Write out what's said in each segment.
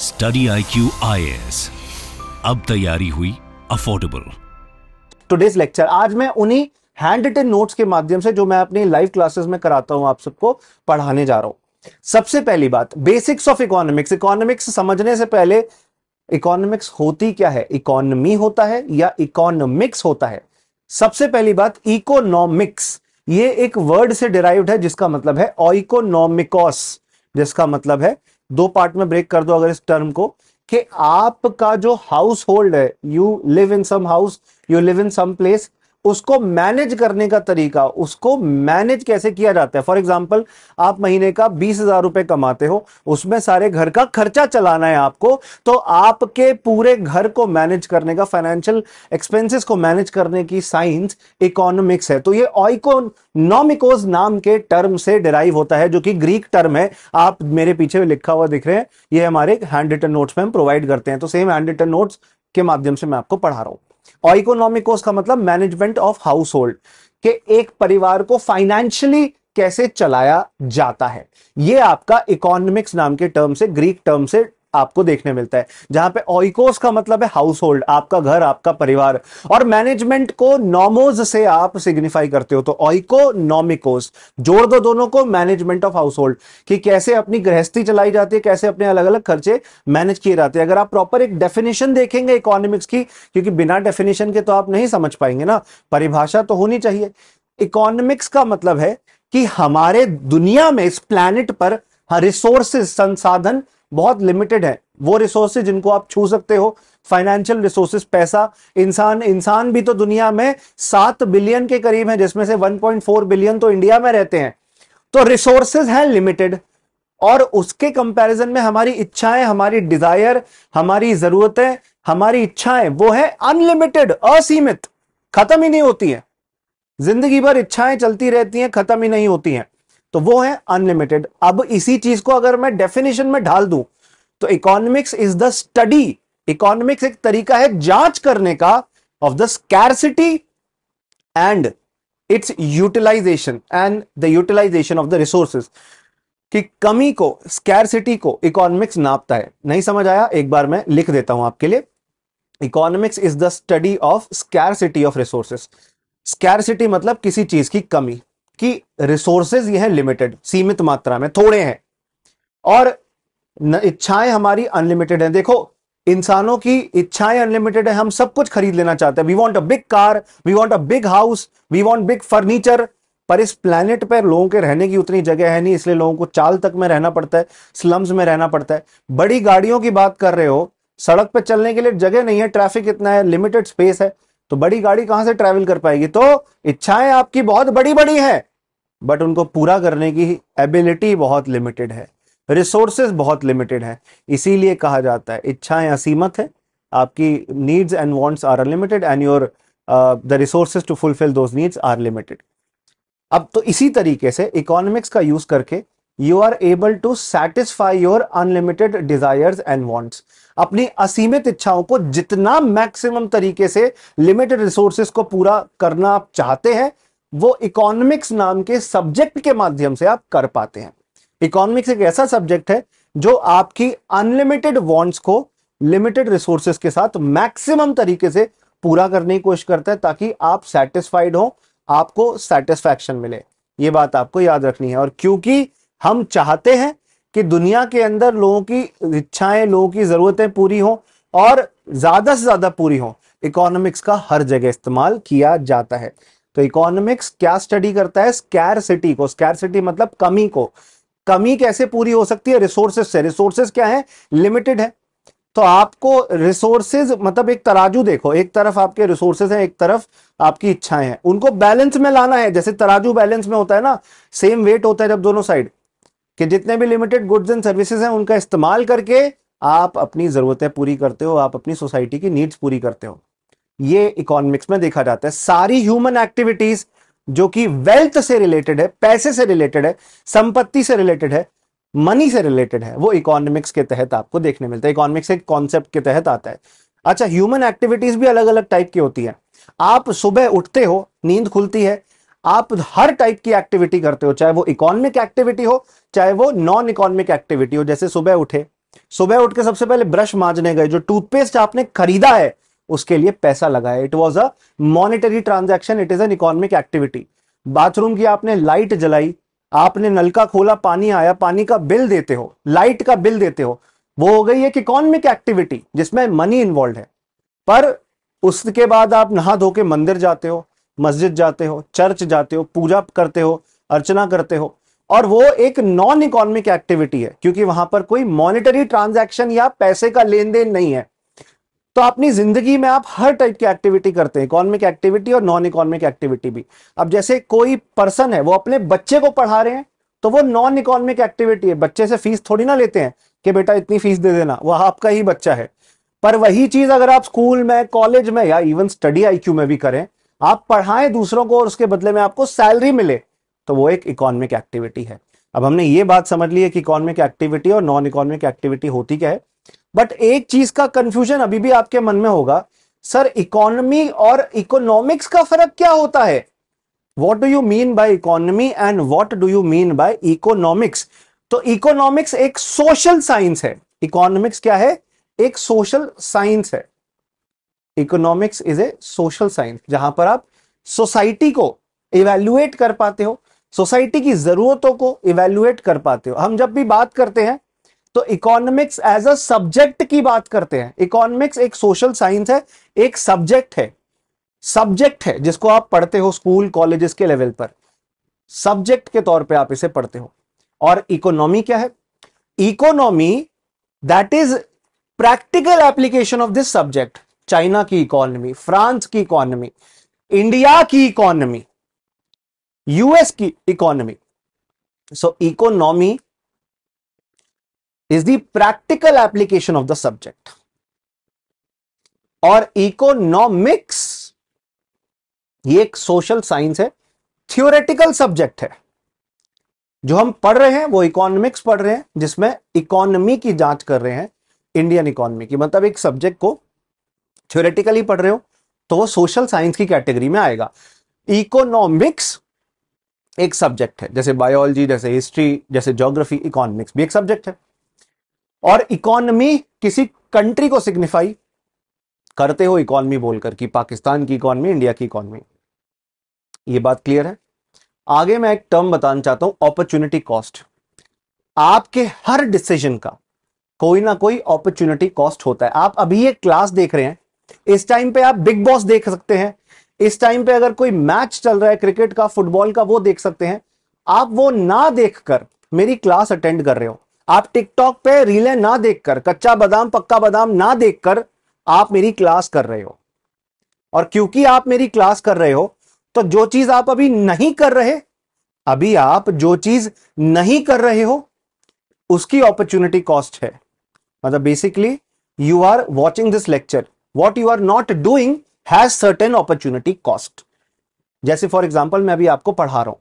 Study I Q I S अब तैयारी हुई अफोर्डेबल टूडेज लेक्चर आज मैं उन्हीं हैंड रिटन नोट्स के माध्यम से जो मैं अपनी लाइव क्लासेस में कराता हूं आप सबको पढ़ाने जा रहा हूं सबसे पहली बात बेसिक्स ऑफ इकोनॉमिक्स इकोनॉमिक्स समझने से पहले इकोनॉमिक्स होती क्या है इकोनॉमी होता है या इकोनॉमिक्स होता है सबसे पहली बात इकोनॉमिक्स ये एक वर्ड से डिराइव्ड है जिसका मतलब है ऑइकोनॉमिकॉस जिसका मतलब है दो पार्ट में ब्रेक कर दो अगर इस टर्म को कि आपका जो हाउस होल्ड है you live in some house you live in some place उसको मैनेज करने का तरीका उसको मैनेज कैसे किया जाता है फॉर एग्जाम्पल आप महीने का बीस हजार रुपए कमाते हो उसमें सारे घर का खर्चा चलाना है आपको तो आपके पूरे घर को मैनेज करने का फाइनेंशियल एक्सपेंसेस को मैनेज करने की साइंस इकोनॉमिक्स है तो ये ऑइकोनॉमिकोज नाम के टर्म से डिराइव होता है जो कि ग्रीक टर्म है आप मेरे पीछे लिखा हुआ दिख रहे हैं ये हमारे हैंड रिटन नोट्स में हम प्रोवाइड करते हैं तो सेम हैंड रिटन नोट्स के माध्यम से मैं आपको पढ़ा रहा हूं और इकोनॉमिक कोस्ट का मतलब मैनेजमेंट ऑफ हाउस होल्ड के एक परिवार को फाइनेंशियली कैसे चलाया जाता है यह आपका इकोनॉमिक्स नाम के टर्म से ग्रीक टर्म से आपको देखने मिलता है जहां पे ऑइकोस का मतलब है हाउस होल्ड आपका घर आपका परिवार और मैनेजमेंट को नॉमोज से आप सिग्निफाई करते हो तो ऑइको नॉमिकोस जोड़ दो दोनों को मैनेजमेंट ऑफ हाउस होल्ड कि कैसे अपनी गृहस्थी चलाई जाती है कैसे अपने अलग अलग खर्चे मैनेज किए जाते हैं अगर आप प्रॉपर एक डेफिनेशन देखेंगे इकोनॉमिक्स की क्योंकि बिना डेफिनेशन के तो आप नहीं समझ पाएंगे ना परिभाषा तो होनी चाहिए इकोनॉमिक्स का मतलब है कि हमारे दुनिया में इस प्लैनेट पर रिसोर्सेस संसाधन बहुत लिमिटेड है वो रिसोर्सेज जिनको आप छू सकते हो फाइनेंशियल रिसोर्सेज पैसा इंसान इंसान भी तो दुनिया में सात बिलियन के करीब है जिसमें से 1.4 बिलियन तो इंडिया में रहते हैं तो रिसोर्सेज हैं लिमिटेड और उसके कंपैरिजन में हमारी इच्छाएं हमारी डिजायर हमारी जरूरतें हमारी इच्छाएं वो है अनलिमिटेड असीमित खत्म ही नहीं होती है जिंदगी भर इच्छाएं चलती रहती हैं खत्म ही नहीं होती हैं तो वो है अनलिमिटेड अब इसी चीज को अगर मैं डेफिनेशन में ढाल दूं तो economics is the study economics एक तरीका है जांच करने का of the scarcity and its utilization and the utilization of the resources कि कमी को स्कैरसिटी को इकोनॉमिक्स नापता है नहीं समझ आया एक बार मैं लिख देता हूं आपके लिए economics is the study of scarcity of resources scarcity मतलब किसी चीज की कमी कि रिसोर्सेज ये है लिमिटेड सीमित मात्रा में थोड़े हैं और इच्छाएं हमारी अनलिमिटेड हैं देखो इंसानों की इच्छाएं अनलिमिटेड है हम सब कुछ खरीद लेना चाहते हैं we want a big car we want a big house we want big furniture पर इस प्लेनेट पर लोगों के रहने की उतनी जगह है नहीं इसलिए लोगों को चाल तक में रहना पड़ता है स्लम्स में रहना पड़ता है बड़ी गाड़ियों की बात कर रहे हो सड़क पर चलने के लिए जगह नहीं है ट्रैफिक इतना है लिमिटेड स्पेस है तो बड़ी गाड़ी कहां से ट्रैवल कर पाएगी तो इच्छाएं आपकी बहुत बड़ी बड़ी है बट उनको पूरा करने की एबिलिटी बहुत लिमिटेड है रिसोर्सेज बहुत लिमिटेड है इसीलिए कहा जाता है इच्छाएं असीमत है आपकी needs and wants are unlimited and your the resources to fulfil those needs are limited अब तो इसी तरीके से इकोनॉमिक्स का यूज करके you are able to satisfy your unlimited desires and wants अपनी असीमित इच्छाओं को जितना मैक्सिमम तरीके से लिमिटेड रिसोर्सेस को पूरा करना आप चाहते हैं वो इकोनॉमिक्स नाम के सब्जेक्ट के माध्यम से आप कर पाते हैं इकोनॉमिक्स एक ऐसा सब्जेक्ट है जो आपकी अनलिमिटेड वॉन्ट्स को लिमिटेड रिसोर्सेस के साथ मैक्सिमम तरीके से पूरा करने की कोशिश करता है ताकि आप सेटिस्फाइड हो आपको सेटिस्फैक्शन मिले ये बात आपको याद रखनी है और क्योंकि हम चाहते हैं कि दुनिया के अंदर लोगों की इच्छाएं लोगों की ज़रूरतें पूरी हों और ज़्यादा से ज़्यादा पूरी हों इकोनॉमिक्स का हर जगह इस्तेमाल किया जाता है तो इकोनॉमिक्स क्या स्टडी करता है स्कैर सिटी को स्कैर सिटी मतलब कमी को कमी कैसे पूरी हो सकती है रिसोर्सेज से रिसोर्सेज क्या है लिमिटेड है तो आपको रिसोर्सेज मतलब एक तराजू देखो एक तरफ आपके रिसोर्सेज हैं एक तरफ आपकी इच्छाएं हैं उनको बैलेंस में लाना है जैसे तराजू बैलेंस में होता है ना सेम वेट होता है जब दोनों साइड कि जितने भी लिमिटेड गुड्स एंड सर्विसेज हैं उनका इस्तेमाल करके आप अपनी ज़रूरतें पूरी करते हो आप अपनी सोसाइटी की नीड्स पूरी करते हो ये इकोनॉमिक्स में देखा जाता है सारी ह्यूमन एक्टिविटीज़ जो कि वेल्थ से रिलेटेड है पैसे से रिलेटेड है संपत्ति से रिलेटेड है मनी से रिलेटेड है वो इकोनॉमिक्स के तहत आपको देखने मिलता है इकोनॉमिक्स एक कॉन्सेप्ट के तहत आता है अच्छा ह्यूमन एक्टिविटीज भी अलग अलग टाइप की होती है आप सुबह उठते हो नींद खुलती है आप हर टाइप की एक्टिविटी करते हो चाहे वो इकोनॉमिक एक्टिविटी हो चाहे वो नॉन इकोनॉमिक एक्टिविटी हो जैसे सुबह उठे सुबह उठ के सबसे पहले ब्रश मांजने गए जो टूथपेस्ट आपने खरीदा है उसके लिए पैसा लगाया it was a monetary transaction it is an economic activity bathroom की आपने लाइट जलाई आपने नलका खोला पानी आया पानी का बिल देते हो लाइट का बिल देते हो वो हो गई एक इकोनॉमिक एक्टिविटी जिसमें मनी इन्वॉल्व है पर उसके बाद आप नहा धो के मंदिर जाते हो मस्जिद जाते हो चर्च जाते हो पूजा करते हो अर्चना करते हो और वो एक नॉन इकोनॉमिक एक्टिविटी है क्योंकि वहां पर कोई मॉनेटरी ट्रांजैक्शन या पैसे का लेन देन नहीं है तो अपनी जिंदगी में आप हर टाइप की एक्टिविटी करते हैं इकोनॉमिक एक्टिविटी और नॉन इकोनॉमिक एक्टिविटी भी अब जैसे कोई पर्सन है वो अपने बच्चे को पढ़ा रहे हैं तो वो नॉन इकोनॉमिक एक्टिविटी है बच्चे से फीस थोड़ी ना लेते हैं कि बेटा इतनी फीस दे देना वह आपका ही बच्चा है पर वही चीज अगर आप स्कूल में कॉलेज में या इवन स्टडी आईक्यू में भी करें आप पढ़ाएं दूसरों को और उसके बदले में आपको सैलरी मिले तो वो एक इकोनॉमिक एक्टिविटी है अब हमने ये बात समझ ली है कि इकोनॉमिक एक्टिविटी और नॉन इकोनॉमिक एक्टिविटी होती क्या है बट एक चीज का कंफ्यूजन अभी भी आपके मन में होगा सर इकोनॉमी और इकोनॉमिक्स का फर्क क्या होता है what do you mean by economy and what do you mean by economics तो इकोनॉमिक्स एक सोशल साइंस है इकोनॉमिक्स क्या है एक सोशल साइंस है economics is a social science जहां पर आप सोसाइटी को इवेल्युएट कर पाते हो सोसाइटी की जरूरतों को इवेल्युएट कर पाते हो हम जब भी बात करते हैं तो इकोनॉमिक्स एज अ सब्जेक्ट की बात करते हैं इकोनॉमिक्स एक सोशल साइंस है एक सब्जेक्ट है सब्जेक्ट है जिसको आप पढ़ते हो स्कूल कॉलेजेस के लेवल पर सब्जेक्ट के तौर पे आप इसे पढ़ते हो और इकोनॉमी क्या है economy that is practical application of this subject China की इकोनॉमी फ्रांस की इकोनॉमी इंडिया की इकोनॉमी यूएस की economy so economy is the practical application of the subject और इकोनॉमिक्स ये एक सोशल साइंस है थियोरेटिकल सब्जेक्ट है जो हम पढ़ रहे हैं वो इकोनॉमिक्स पढ़ रहे हैं जिसमें इकोनॉमी की जांच कर रहे हैं इंडियन इकोनॉमी की मतलब एक सब्जेक्ट को थ्योरेटिकली पढ़ रहे हो तो वो सोशल साइंस की कैटेगरी में आएगा इकोनॉमिक्स एक सब्जेक्ट है जैसे बायोलॉजी जैसे हिस्ट्री जैसे ज्योग्राफी इकोनॉमिक्स भी एक सब्जेक्ट है और इकोनॉमी किसी कंट्री को सिग्निफाई करते हो इकोनॉमी बोलकर कि पाकिस्तान की इकोनॉमी इंडिया की इकोनॉमी ये बात क्लियर है आगे मैं एक टर्म बताना चाहता हूं अपॉर्चुनिटी कॉस्ट आपके हर डिसीजन का कोई ना कोई अपॉर्चुनिटी कॉस्ट होता है आप अभी ये क्लास देख रहे हैं इस टाइम पे आप बिग बॉस देख सकते हैं इस टाइम पे अगर कोई मैच चल रहा है क्रिकेट का फुटबॉल का वो देख सकते हैं आप वो ना देखकर मेरी क्लास अटेंड कर रहे हो आप टिकटॉक पे रीले ना देखकर कच्चा बादाम पक्का बादाम ना देखकर आप मेरी क्लास कर रहे हो और क्योंकि आप मेरी क्लास कर रहे हो तो जो चीज आप अभी नहीं कर रहे अभी आप जो चीज नहीं कर रहे हो उसकी अपॉर्चुनिटी कॉस्ट है मतलब basically you are watching this lecture what you are not doing has certain opportunity cost जैसे फॉर एग्जाम्पल मैं अभी आपको पढ़ा रहा हूँ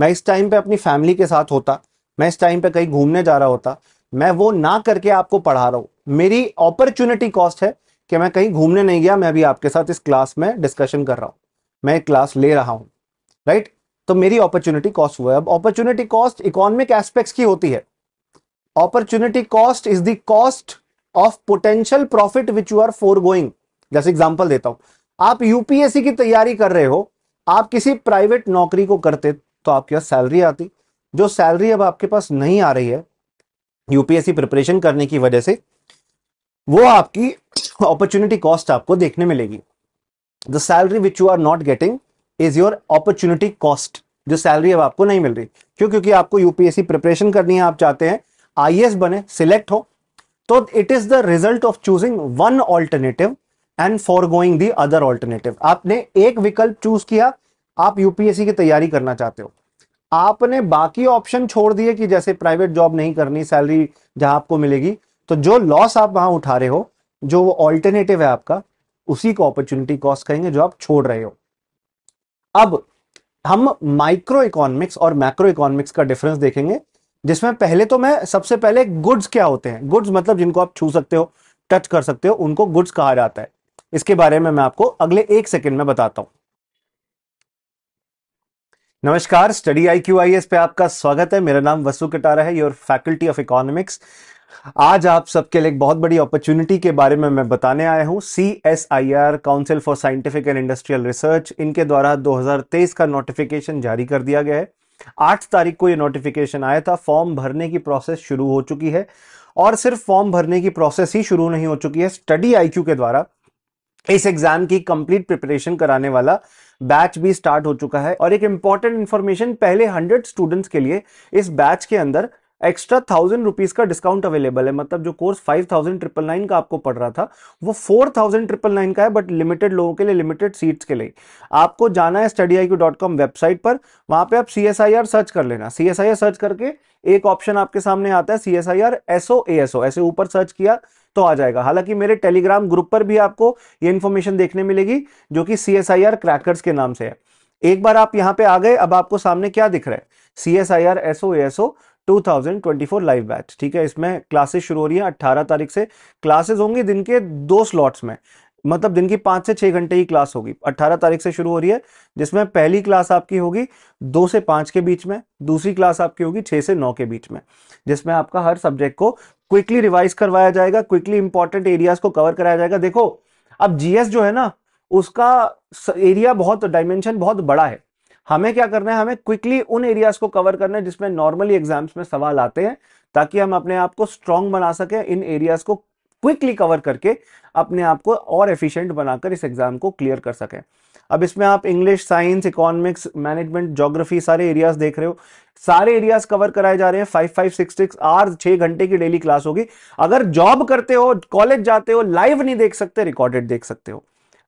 मैं इस टाइम पे अपनी फैमिली के साथ होता मैं इस टाइम पे कहीं घूमने जा रहा होता मैं वो ना करके आपको पढ़ा रहा हूं मेरी अपॉर्चुनिटी कॉस्ट है कि मैं कहीं घूमने नहीं गया मैं अभी आपके साथ इस क्लास में डिस्कशन कर रहा हूं मैं क्लास ले रहा हूं राइट तो मेरी अपॉर्चुनिटी कॉस्ट हुआ है अब अपॉर्चुनिटी कॉस्ट इकोनॉमिक एस्पेक्ट्स की होती है opportunity cost is the cost of potential profit which you are forgoing जैसे एग्जाम्पल देता हूं आप यूपीएससी की तैयारी कर रहे हो आप किसी प्राइवेट नौकरी को करते तो आपके पास सैलरी आती जो सैलरी अब आपके पास नहीं आ रही है यूपीएससी प्रिपरेशन करने की वजह से वो आपकी अपॉर्चुनिटी कॉस्ट आपको देखने मिलेगी the salary which you are not getting is your opportunity cost जो सैलरी अब आपको नहीं मिल रही क्यों क्योंकि आपको यूपीएससी प्रिपरेशन करनी है आप चाहते हैं आई बने सिलेक्ट हो तो it is the result of choosing one alternative and forgoing the other alternative आपने एक विकल्प चूज किया आप यूपीएससी की तैयारी करना चाहते हो आपने बाकी ऑप्शन छोड़ दिए कि जैसे प्राइवेट जॉब नहीं करनी सैलरी जहां आपको मिलेगी तो जो लॉस आप वहां उठा रहे हो जो वो ऑल्टरनेटिव है आपका उसी को अपॉर्चुनिटी कॉस्ट कहेंगे जो आप छोड़ रहे हो अब हम माइक्रो इकोनॉमिक्स और मैक्रो इकोनॉमिक्स का डिफरेंस देखेंगे जिसमें पहले तो मैं सबसे पहले गुड्स क्या होते हैं गुड्स मतलब जिनको आप छू सकते हो टच कर सकते हो उनको गुड्स कहा जाता है इसके बारे में मैं आपको अगले एक सेकंड में बताता हूं नमस्कार study I Q I S पे आपका स्वागत है मेरा नाम वसु कटारा है योर फैकल्टी ऑफ इकोनॉमिक्स आज आप सबके लिए एक बहुत बड़ी अपॉर्चुनिटी के बारे में मैं बताने आया हूँ C S I R council for scientific and industrial research इनके द्वारा 2023 का नोटिफिकेशन जारी कर दिया गया है आठ तारीख को यह नोटिफिकेशन आया था फॉर्म भरने की प्रोसेस शुरू हो चुकी है और सिर्फ फॉर्म भरने की प्रोसेस ही शुरू नहीं हो चुकी है स्टडी आई के द्वारा इस एग्जाम की कंप्लीट प्रिपरेशन कराने वाला बैच भी स्टार्ट हो चुका है और एक इंपॉर्टेंट इन्फॉर्मेशन पहले हंड्रेड स्टूडेंट्स के लिए इस बैच के अंदर एक्स्ट्रा थाउजेंड रुपीज का डिस्काउंट अवेलेबल है मतलब जो course five thousand triple nine का आपको पड़ रहा था वो फोर थाउजेंड ट्रिपल नाइन का है बट लिमिटेड लोगों के लिए लिमिटेड सीट्स के लिए आपको जाना है study I Q dot com website पर वहां पे आप C S I R search कर लेना C S I R search करके एक ऑप्शन आपके सामने आता है C S I R SO ऐसे ऊपर सर्च किया तो आ जाएगा हालांकि मेरे टेलीग्राम ग्रुप पर भी आपको ये इन्फॉर्मेशन देखने मिलेगी जो कि C S I R crackers के नाम से है एक बार आप यहां पे आ गए अब आपको सामने क्या दिख रहा है C S I R SO ASO 2024 live batch ठीक है इसमें क्लासेस शुरू हो रही है 18 तारीख से क्लासेस होंगी दिन के दो स्लॉट्स में मतलब दिन की पांच से छह घंटे की क्लास होगी अट्ठारह तारीख से शुरू हो रही है जिसमें पहली क्लास आपकी होगी दो से पांच के बीच में दूसरी क्लास आपकी होगी छह से नौ के बीच में जिसमें आपका हर सब्जेक्ट को क्विकली रिवाइज करवाया जाएगा क्विकली इंपॉर्टेंट एरियाज को कवर कराया जाएगा देखो अब जीएस जो है ना उसका एरिया बहुत डायमेंशन बहुत बड़ा है हमें क्या करना है हमें क्विकली उन एरियाज को कवर करना है जिसमें नॉर्मली एग्जाम्स में सवाल आते हैं ताकि हम अपने आप को स्ट्रांग बना सके इन एरियाज को क्विकली कवर करके अपने आप को और एफिशिएंट बनाकर इस एग्जाम को क्लियर कर सकें अब इसमें आप English science economics management geography सारे एरियाज देख रहे हो सारे एरियाज कवर कराए जा रहे हैं five five six six or छह घंटे की डेली क्लास होगी अगर जॉब करते हो कॉलेज जाते हो लाइव नहीं देख सकते रिकॉर्डेड देख सकते हो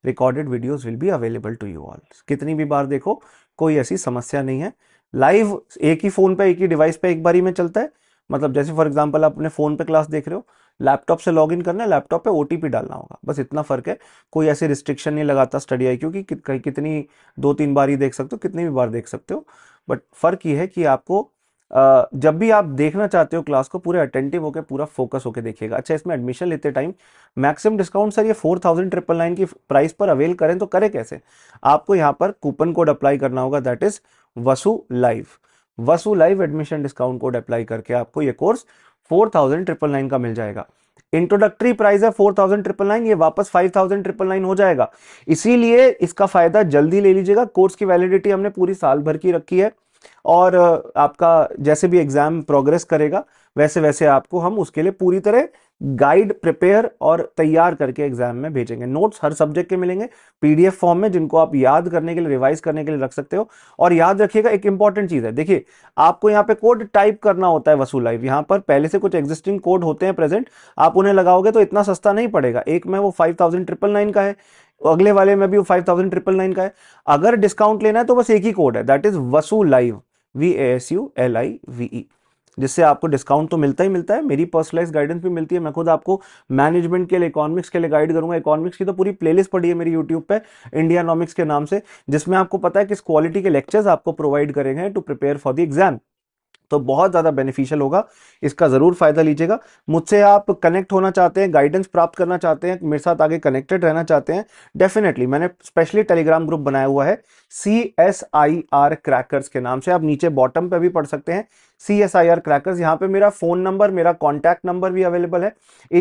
recorded videos will be available to you all कितनी भी बार देखो कोई ऐसी समस्या नहीं है लाइव एक ही फोन पे एक ही डिवाइस पे एक बार ही में चलता है मतलब जैसे फॉर एग्जाम्पल आप अपने फोन पे क्लास देख रहे हो लैपटॉप से लॉग इन करना है लैपटॉप पे ओटीपी डालना होगा बस इतना फ़र्क है कोई ऐसे रिस्ट्रिक्शन नहीं लगाता स्टडी आई क्योंकि कि, कि, कितनी दो तीन बार ही देख सकते हो कितनी भी बार देख सकते हो बट फ़र्क ये है कि आपको जब भी आप देखना चाहते हो क्लास को पूरे अटेंटिव होकर पूरा फोकस होकर देखिएगा अच्छा इसमें एडमिशन लेते टाइम मैक्सिमम डिस्काउंट सर ये फोर थाउजेंड ट्रिपल नाइन की प्राइस पर अवेल करें तो करें कैसे आपको यहाँ पर कूपन कोड अप्लाई करना होगा that is Vasu live Vasu live admission discount code apply करके आपको ये कोर्स फोर ट्रिपल नाइन का मिल जाएगा इंट्रोडक्टरी प्राइस है फोर थाउजेंड ट्रिपल नाइन ये वापस फाइव थाउजेंड ट्रिपल नाइन हो जाएगा इसीलिए इसका फायदा जल्दी ले लीजिएगा कोर्स की वैलिडिटी हमने पूरी साल भर की रखी है और आपका जैसे भी एग्जाम प्रोग्रेस करेगा वैसे वैसे आपको हम उसके लिए पूरी तरह गाइड प्रिपेयर और तैयार करके एग्जाम में भेजेंगे नोट्स हर सब्जेक्ट के मिलेंगे पीडीएफ फॉर्म में जिनको आप याद करने के लिए रिवाइज करने के लिए रख सकते हो और याद रखिएगा एक इंपॉर्टेंट चीज है देखिए आपको यहाँ पे कोड टाइप करना होता है वसूल लाइव यहाँ पर पहले से कुछ एग्जिस्टिंग कोड होते हैं प्रेजेंट आप उन्हें लगाओगे तो इतना सस्ता नहीं पड़ेगा एक में वो फाइव थाउजेंड ट्रिपल नाइन का है अगले वाले में भी वो फाइव थाउजेंड ट्रिपल नाइन का है अगर डिस्काउंट लेना है तो बस एक ही कोड है that is Vasu live V S U L I V E जिससे आपको डिस्काउंट तो मिलता ही मिलता है मेरी पर्सनलाइज गाइडेंस भी मिलती है मैं खुद आपको मैनेजमेंट के लिए इकोनॉमिक्स के लिए गाइड करूंगा इकोनॉमिक्स की तो पूरी प्लेलिस्ट पड़ी है मेरी यूट्यूब इंडिया नॉमिक्स के नाम से जिसमें आपको पता है किस क्वालिटी के लेक्चर्स आपको प्रोवाइड करेंगे to prepare for the exam तो बहुत ज़्यादा बेनिफिशियल होगा इसका ज़रूर फ़ायदा लीजिएगा मुझसे आप कनेक्ट होना चाहते हैं गाइडेंस प्राप्त करना चाहते हैं मेरे साथ आगे कनेक्टेड रहना चाहते हैं डेफिनेटली मैंने स्पेशली टेलीग्राम ग्रुप बनाया हुआ है C S I R crackers के नाम से आप नीचे बॉटम पे भी पढ़ सकते हैं C S I R crackers यहाँ पे मेरा फ़ोन नंबर मेरा कॉन्टैक्ट नंबर भी अवेलेबल है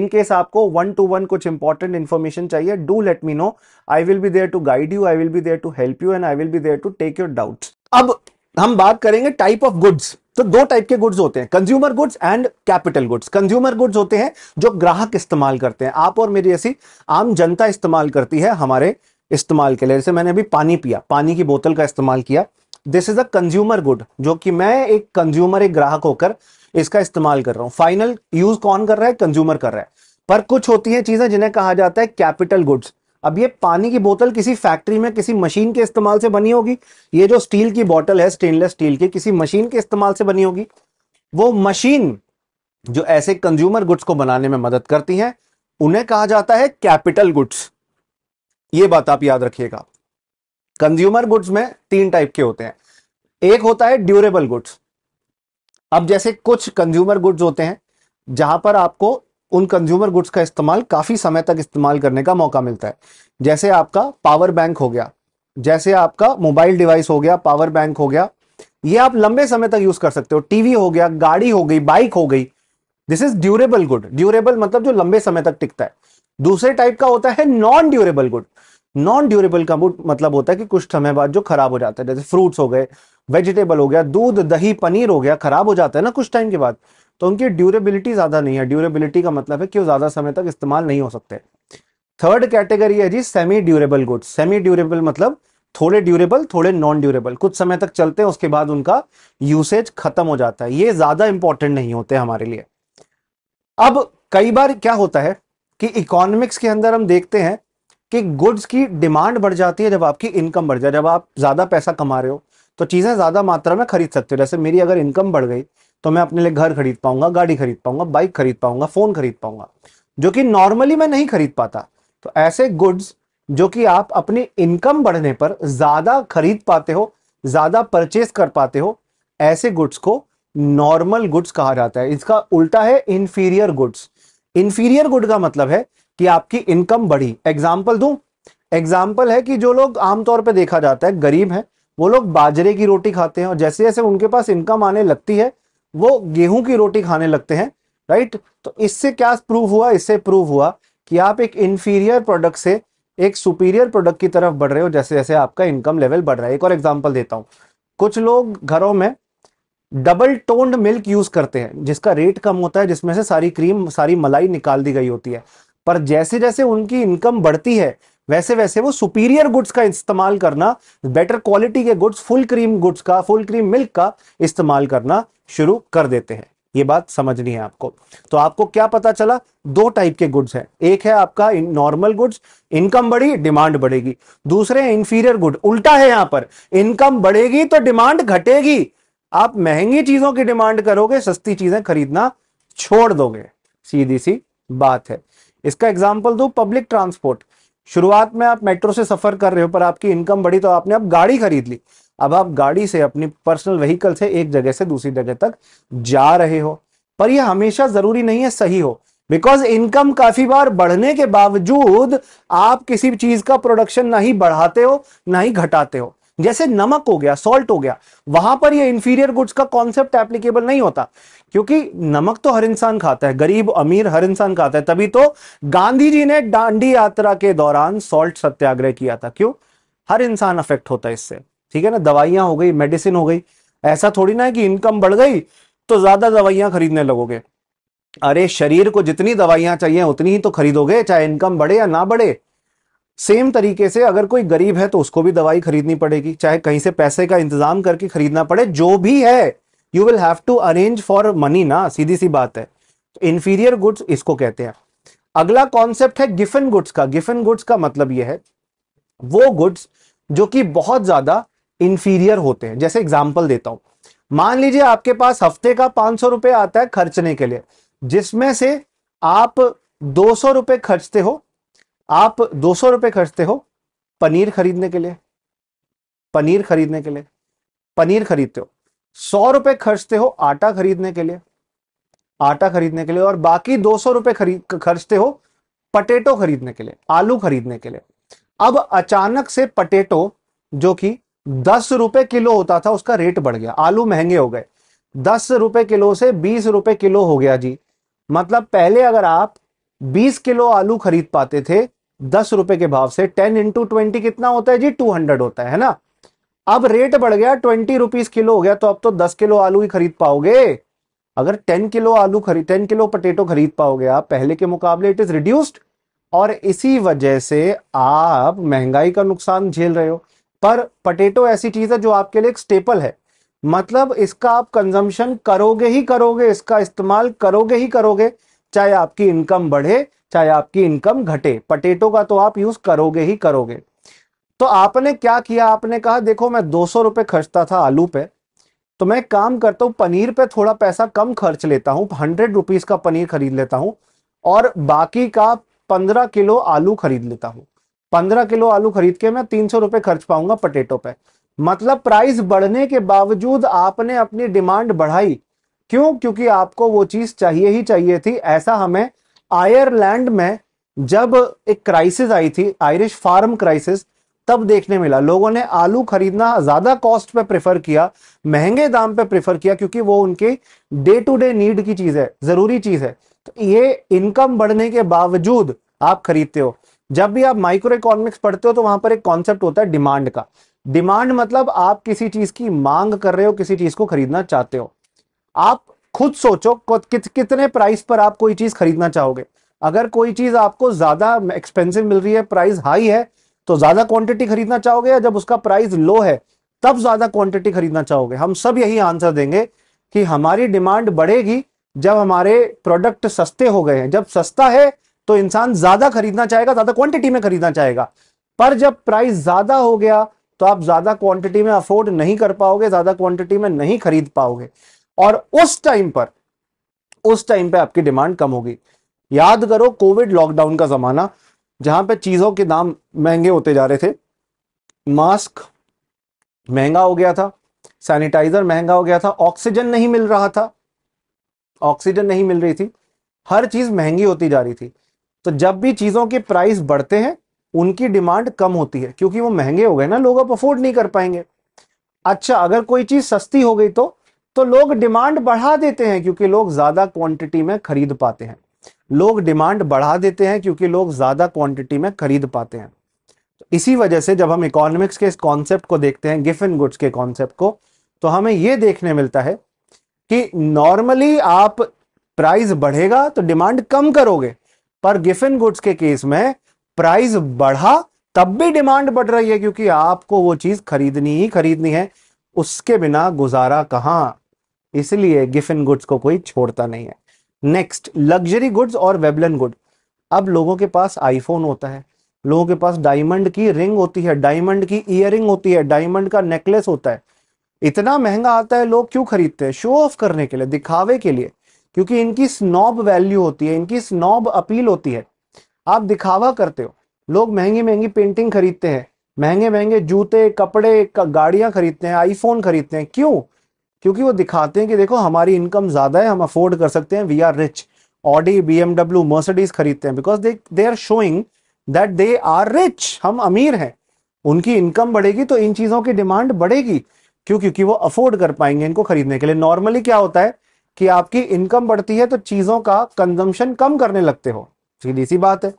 इनकेस आपको वन टू वन कुछ इंपॉर्टेंट इन्फॉर्मेशन चाहिए do let me know I will be there to guide you I will be there to help you and I will be there to take your doubt अब हम बात करेंगे type of goods तो दो type के goods होते हैं consumer goods and capital goods consumer goods होते हैं जो ग्राहक इस्तेमाल करते हैं आप और मेरी ऐसी आम जनता इस्तेमाल करती है हमारे इस्तेमाल के लिए जैसे मैंने अभी पानी पिया पानी की बोतल का इस्तेमाल किया this is a consumer good जो कि मैं एक कंज्यूमर एक ग्राहक होकर इसका इस्तेमाल कर रहा हूं फाइनल यूज कौन कर रहा है कंज्यूमर कर रहा है पर कुछ होती है चीजें जिन्हें कहा जाता है कैपिटल गुड्स अब ये पानी की बोतल किसी फैक्ट्री में किसी मशीन के इस्तेमाल से बनी होगी ये जो स्टील की बोतल है स्टेनलेस स्टील की किसी मशीन के इस्तेमाल से बनी होगी वो मशीन जो ऐसे कंज्यूमर गुड्स को बनाने में मदद करती हैं उन्हें कहा जाता है कैपिटल गुड्स ये बात आप याद रखिएगा कंज्यूमर गुड्स में तीन टाइप के होते हैं एक होता है ड्यूरेबल गुड्स अब जैसे कुछ कंज्यूमर गुड्स होते हैं जहां पर आपको उन कंज्यूमर गुड्स का इस्तेमाल काफ़ी समय तक इस्तेमाल करने का मौका मिलता है जैसे आपका पावर बैंक हो गया जैसे आपका मोबाइल डिवाइस हो गया पावर बैंक हो गया ये आप लंबे समय तक यूज कर सकते हो टीवी हो गया गाड़ी हो गई बाइक हो गई this is durable good durable मतलब जो लंबे समय तक टिकता है दूसरे टाइप का होता है non durable good non durable का गुड मतलब होता है कि कुछ समय बाद जो खराब हो जाता है जैसे फ्रूट्स हो गए वेजिटेबल हो गया दूध दही पनीर हो गया खराब हो जाता है ना कुछ टाइम के बाद तो उनकी ड्यूरेबिलिटी ज़्यादा नहीं है ड्यूरेबिलिटी का मतलब है कि वो ज़्यादा समय तक इस्तेमाल नहीं हो सकते थर्ड कैटेगरी है जी semi durable goods semi durable मतलब थोड़े ड्यूरेबल थोड़े नॉन ड्यूरेबल कुछ समय तक चलते हैं उसके बाद उनका यूसेज खत्म हो जाता है ये ज़्यादा इंपॉर्टेंट नहीं होते हमारे लिए अब कई बार क्या होता है कि इकोनॉमिक्स के अंदर हम देखते हैं कि गुड्स की डिमांड बढ़ जाती है जब आपकी इनकम बढ़ जाए जब आप ज़्यादा पैसा कमा रहे हो तो चीज़ें ज़्यादा मात्रा में खरीद सकते हो जैसे मेरी अगर इनकम बढ़ गई तो मैं अपने लिए घर खरीद पाऊंगा गाड़ी खरीद पाऊंगा बाइक खरीद पाऊंगा फोन खरीद पाऊंगा जो कि नॉर्मली मैं नहीं खरीद पाता तो ऐसे गुड्स जो कि आप अपनी इनकम बढ़ने पर ज्यादा खरीद पाते हो ज्यादा परचेस कर पाते हो ऐसे गुड्स को नॉर्मल गुड्स कहा जाता है इसका उल्टा है इन्फीरियर गुड्स इन्फीरियर गुड का मतलब है कि आपकी इनकम बढ़ी एग्जाम्पल दू एग्जाम्पल है कि जो लोग आमतौर पर देखा जाता है गरीब है वो लोग बाजरे की रोटी खाते हैं और जैसे जैसे उनके पास इनकम आने लगती है वो गेहूं की रोटी खाने लगते हैं राइट तो इससे क्या प्रूव हुआ इससे प्रूव हुआ कि आप एक इंफीरियर प्रोडक्ट से एक सुपीरियर प्रोडक्ट की तरफ बढ़ रहे हो जैसे जैसे आपका इनकम लेवल बढ़ रहा है एक और एग्जाम्पल देता हूं कुछ लोग घरों में डबल टोन्ड मिल्क यूज करते हैं जिसका रेट कम होता है जिसमें से सारी क्रीम सारी मलाई निकाल दी गई होती है पर जैसे जैसे उनकी इनकम बढ़ती है वैसे वैसे वो सुपीरियर गुड्स का इस्तेमाल करना बेटर क्वालिटी के गुड्स फुल क्रीम गुड्स का फुल क्रीम मिल्क का इस्तेमाल करना शुरू कर देते हैं ये बात समझनी है आपको तो आपको क्या पता चला दो टाइप के गुड्स हैं एक है आपका नॉर्मल गुड्स इनकम बढ़ी डिमांड बढ़ेगी दूसरे इंफीरियर गुड उल्टा है यहां पर इनकम बढ़ेगी तो डिमांड घटेगी आप महंगी चीजों की डिमांड करोगे सस्ती चीजें खरीदना छोड़ दोगे सीधी सी बात है इसका एग्जाम्पल दो पब्लिक ट्रांसपोर्ट शुरुआत में आप मेट्रो से सफर कर रहे हो पर आपकी इनकम बढ़ी तो आपने अब गाड़ी खरीद ली अब आप गाड़ी से अपनी पर्सनल व्हीकल से एक जगह से दूसरी जगह तक जा रहे हो पर यह हमेशा जरूरी नहीं है सही हो बिकॉज इनकम काफी बार बढ़ने के बावजूद आप किसी चीज का प्रोडक्शन ना ही बढ़ाते हो ना ही घटाते हो जैसे नमक हो गया सॉल्ट हो गया वहां पर ये इंफीरियर गुड्स का कॉन्सेप्ट एप्लीकेबल नहीं होता क्योंकि नमक तो हर इंसान खाता है गरीब अमीर हर इंसान खाता है तभी तो गांधी जी ने डांडी यात्रा के दौरान सॉल्ट सत्याग्रह किया था क्यों हर इंसान अफेक्ट होता है इससे ठीक है ना दवाइयां हो गई मेडिसिन हो गई ऐसा थोड़ी ना है कि इनकम बढ़ गई तो ज्यादा दवाइयां खरीदने लगोगे अरे शरीर को जितनी दवाइयां चाहिए उतनी ही तो खरीदोगे चाहे इनकम बढ़े या ना बढ़े सेम तरीके से अगर कोई गरीब है तो उसको भी दवाई खरीदनी पड़ेगी चाहे कहीं से पैसे का इंतजाम करके खरीदना पड़े जो भी है you will have to arrange for money ना सीधी सी बात है इंफीरियर गुड्स इसको कहते हैं अगला कॉन्सेप्ट है गिफन गुड्स का गिफन गुड्स का मतलब यह है वो गुड्स जो कि बहुत ज्यादा इंफीरियर होते हैं जैसे एग्जाम्पल देता हूं मान लीजिए आपके पास हफ्ते का पांच सौ रुपए आता है खर्चने के लिए जिसमें से आप दो सौ रुपए खर्चते हो आप दो सौ रुपए खर्चते हो पनीर खरीदने के लिए पनीर खरीदने के लिए पनीर खरीदते हो सौ रुपए खर्चते हो आटा खरीदने के लिए आटा खरीदने के लिए और बाकी दो सौ रुपए खरीद खर्चते हो पटेटो खरीदने के लिए आलू खरीदने के लिए अब अचानक से पटेटो जो कि दस रुपए किलो होता था उसका रेट बढ़ गया आलू महंगे हो गए दस रुपए किलो से बीस रुपए किलो हो गया जी मतलब पहले अगर आप बीस किलो आलू खरीद पाते थे दस रुपए के भाव से टेन इंटू ट्वेंटी कितना होता है जी टू हंड्रेड होता है, है ना अब रेट बढ़ गया ट्वेंटी रुपीज किलो हो गया तो अब तो दस किलो आलू ही खरीद पाओगे अगर टेन किलो आलू खरीद टेन किलो पटेटो खरीद पाओगे आप पहले के मुकाबले इट इज रिड्यूस्ड और इसी वजह से आप महंगाई का नुकसान झेल रहे हो पर पटेटो ऐसी चीज़ है जो आपके लिए एक स्टेपल है मतलब इसका आप कंजम्पशन करोगे ही करोगे इसका इस्तेमाल करोगे ही करोगे चाहे आपकी इनकम बढ़े चाहे आपकी इनकम घटे पटेटो का तो आप यूज़ करोगे ही करोगे तो आपने क्या किया आपने कहा देखो मैं दो सौ रुपए खर्चता था आलू पे तो मैं काम करता हूँ पनीर पे थोड़ा पैसा कम खर्च लेता हूं हंड्रेड रुपीज़ का पनीर खरीद लेता हूं और बाकी का पंद्रह किलो आलू खरीद लेता हूं पंद्रह किलो आलू खरीद के मैं तीन सौ रुपए खर्च पाऊंगा पटेटो पे मतलब प्राइस बढ़ने के बावजूद आपने अपनी डिमांड बढ़ाई क्यों क्योंकि आपको वो चीज चाहिए ही चाहिए थी ऐसा हमें आयरलैंड में जब एक क्राइसिस आई थी आयरिश फार्म क्राइसिस तब देखने मिला लोगों ने आलू खरीदना ज्यादा कॉस्ट पे प्रेफर किया महंगे दाम पे प्रेफर किया क्योंकि वो उनके डे टू डे नीड की चीज है जरूरी चीज है तो ये इनकम बढ़ने के बावजूद आप खरीदते हो जब भी आप माइक्रो इकोनॉमिक्स पढ़ते हो तो वहां पर एक कॉन्सेप्ट होता है डिमांड का डिमांड मतलब आप किसी चीज की मांग कर रहे हो किसी चीज को खरीदना चाहते हो आप खुद सोचो कि, कितने प्राइस पर आप कोई चीज खरीदना चाहोगे अगर कोई चीज आपको ज्यादा एक्सपेंसिव मिल रही है प्राइस हाई है तो ज्यादा क्वांटिटी खरीदना चाहोगे या जब उसका प्राइस लो है तब ज्यादा क्वांटिटी खरीदना चाहोगे हम सब यही आंसर देंगे कि हमारी डिमांड बढ़ेगी जब हमारे प्रोडक्ट सस्ते हो गए हैं जब सस्ता है तो इंसान ज्यादा खरीदना चाहेगा ज्यादा क्वांटिटी में खरीदना चाहेगा पर जब प्राइस ज्यादा हो गया तो आप ज्यादा क्वांटिटी में अफोर्ड नहीं कर पाओगे ज्यादा क्वांटिटी में नहीं खरीद पाओगे और उस टाइम पर उस टाइम पे आपकी डिमांड कम होगी याद करो कोविड लॉकडाउन का जमाना जहां पे चीजों के दाम महंगे होते जा रहे थे मास्क महंगा हो गया था सैनिटाइजर महंगा हो गया था ऑक्सीजन नहीं मिल रहा था ऑक्सीजन नहीं मिल रही थी हर चीज महंगी होती जा रही थी तो जब भी चीज़ों के प्राइस बढ़ते हैं उनकी डिमांड कम होती है क्योंकि वो महंगे हो गए ना लोग अब अफोर्ड नहीं कर पाएंगे अच्छा अगर कोई चीज़ सस्ती हो गई तो तो लोग डिमांड बढ़ा देते हैं क्योंकि लोग ज़्यादा क्वांटिटी में खरीद पाते हैं लोग डिमांड बढ़ा देते हैं क्योंकि लोग ज़्यादा क्वांटिटी में खरीद पाते हैं तो इसी वजह से जब हम इकोनॉमिक्स के इस कॉन्सेप्ट को देखते हैं एंड गुड्स के कॉन्सेप्ट को तो हमें यह देखने मिलता है कि नॉर्मली आप प्राइस बढ़ेगा तो डिमांड कम करोगे पर गिफिन गुड्स के केस में प्राइस बढ़ा तब भी डिमांड बढ़ रही है क्योंकि आपको वो चीज खरीदनी ही खरीदनी है उसके बिना गुजारा कहां इसलिए गिफिन गुड्स को कोई छोड़ता नहीं है नेक्स्ट लग्जरी गुड्स और वेबलन गुड अब लोगों के पास आईफोन होता है लोगों के पास डायमंड की रिंग होती है डायमंड की इयर होती है डायमंड का नेकलेस होता है इतना महंगा आता है लोग क्यों खरीदते हैं शो ऑफ करने के लिए दिखावे के लिए क्योंकि इनकी स्नॉब वैल्यू होती है इनकी स्नॉब अपील होती है आप दिखावा करते हो लोग महंगी महंगी पेंटिंग खरीदते हैं महंगे महंगे जूते कपड़े गाड़ियां खरीदते हैं आईफोन खरीदते हैं क्यों क्योंकि वो दिखाते हैं कि देखो हमारी इनकम ज़्यादा है हम अफोर्ड कर सकते हैं we are rich Audi BMW Mercedes खरीदते हैं because they they are showing that they are rich हम अमीर हैं उनकी इनकम बढ़ेगी तो इन चीज़ों की डिमांड बढ़ेगी क्यों क्योंकि वो अफोर्ड कर पाएंगे इनको खरीदने के लिए नॉर्मली क्या होता है कि आपकी इनकम बढ़ती है तो चीजों का कंजम्पशन कम करने लगते हो सीधी सी बात है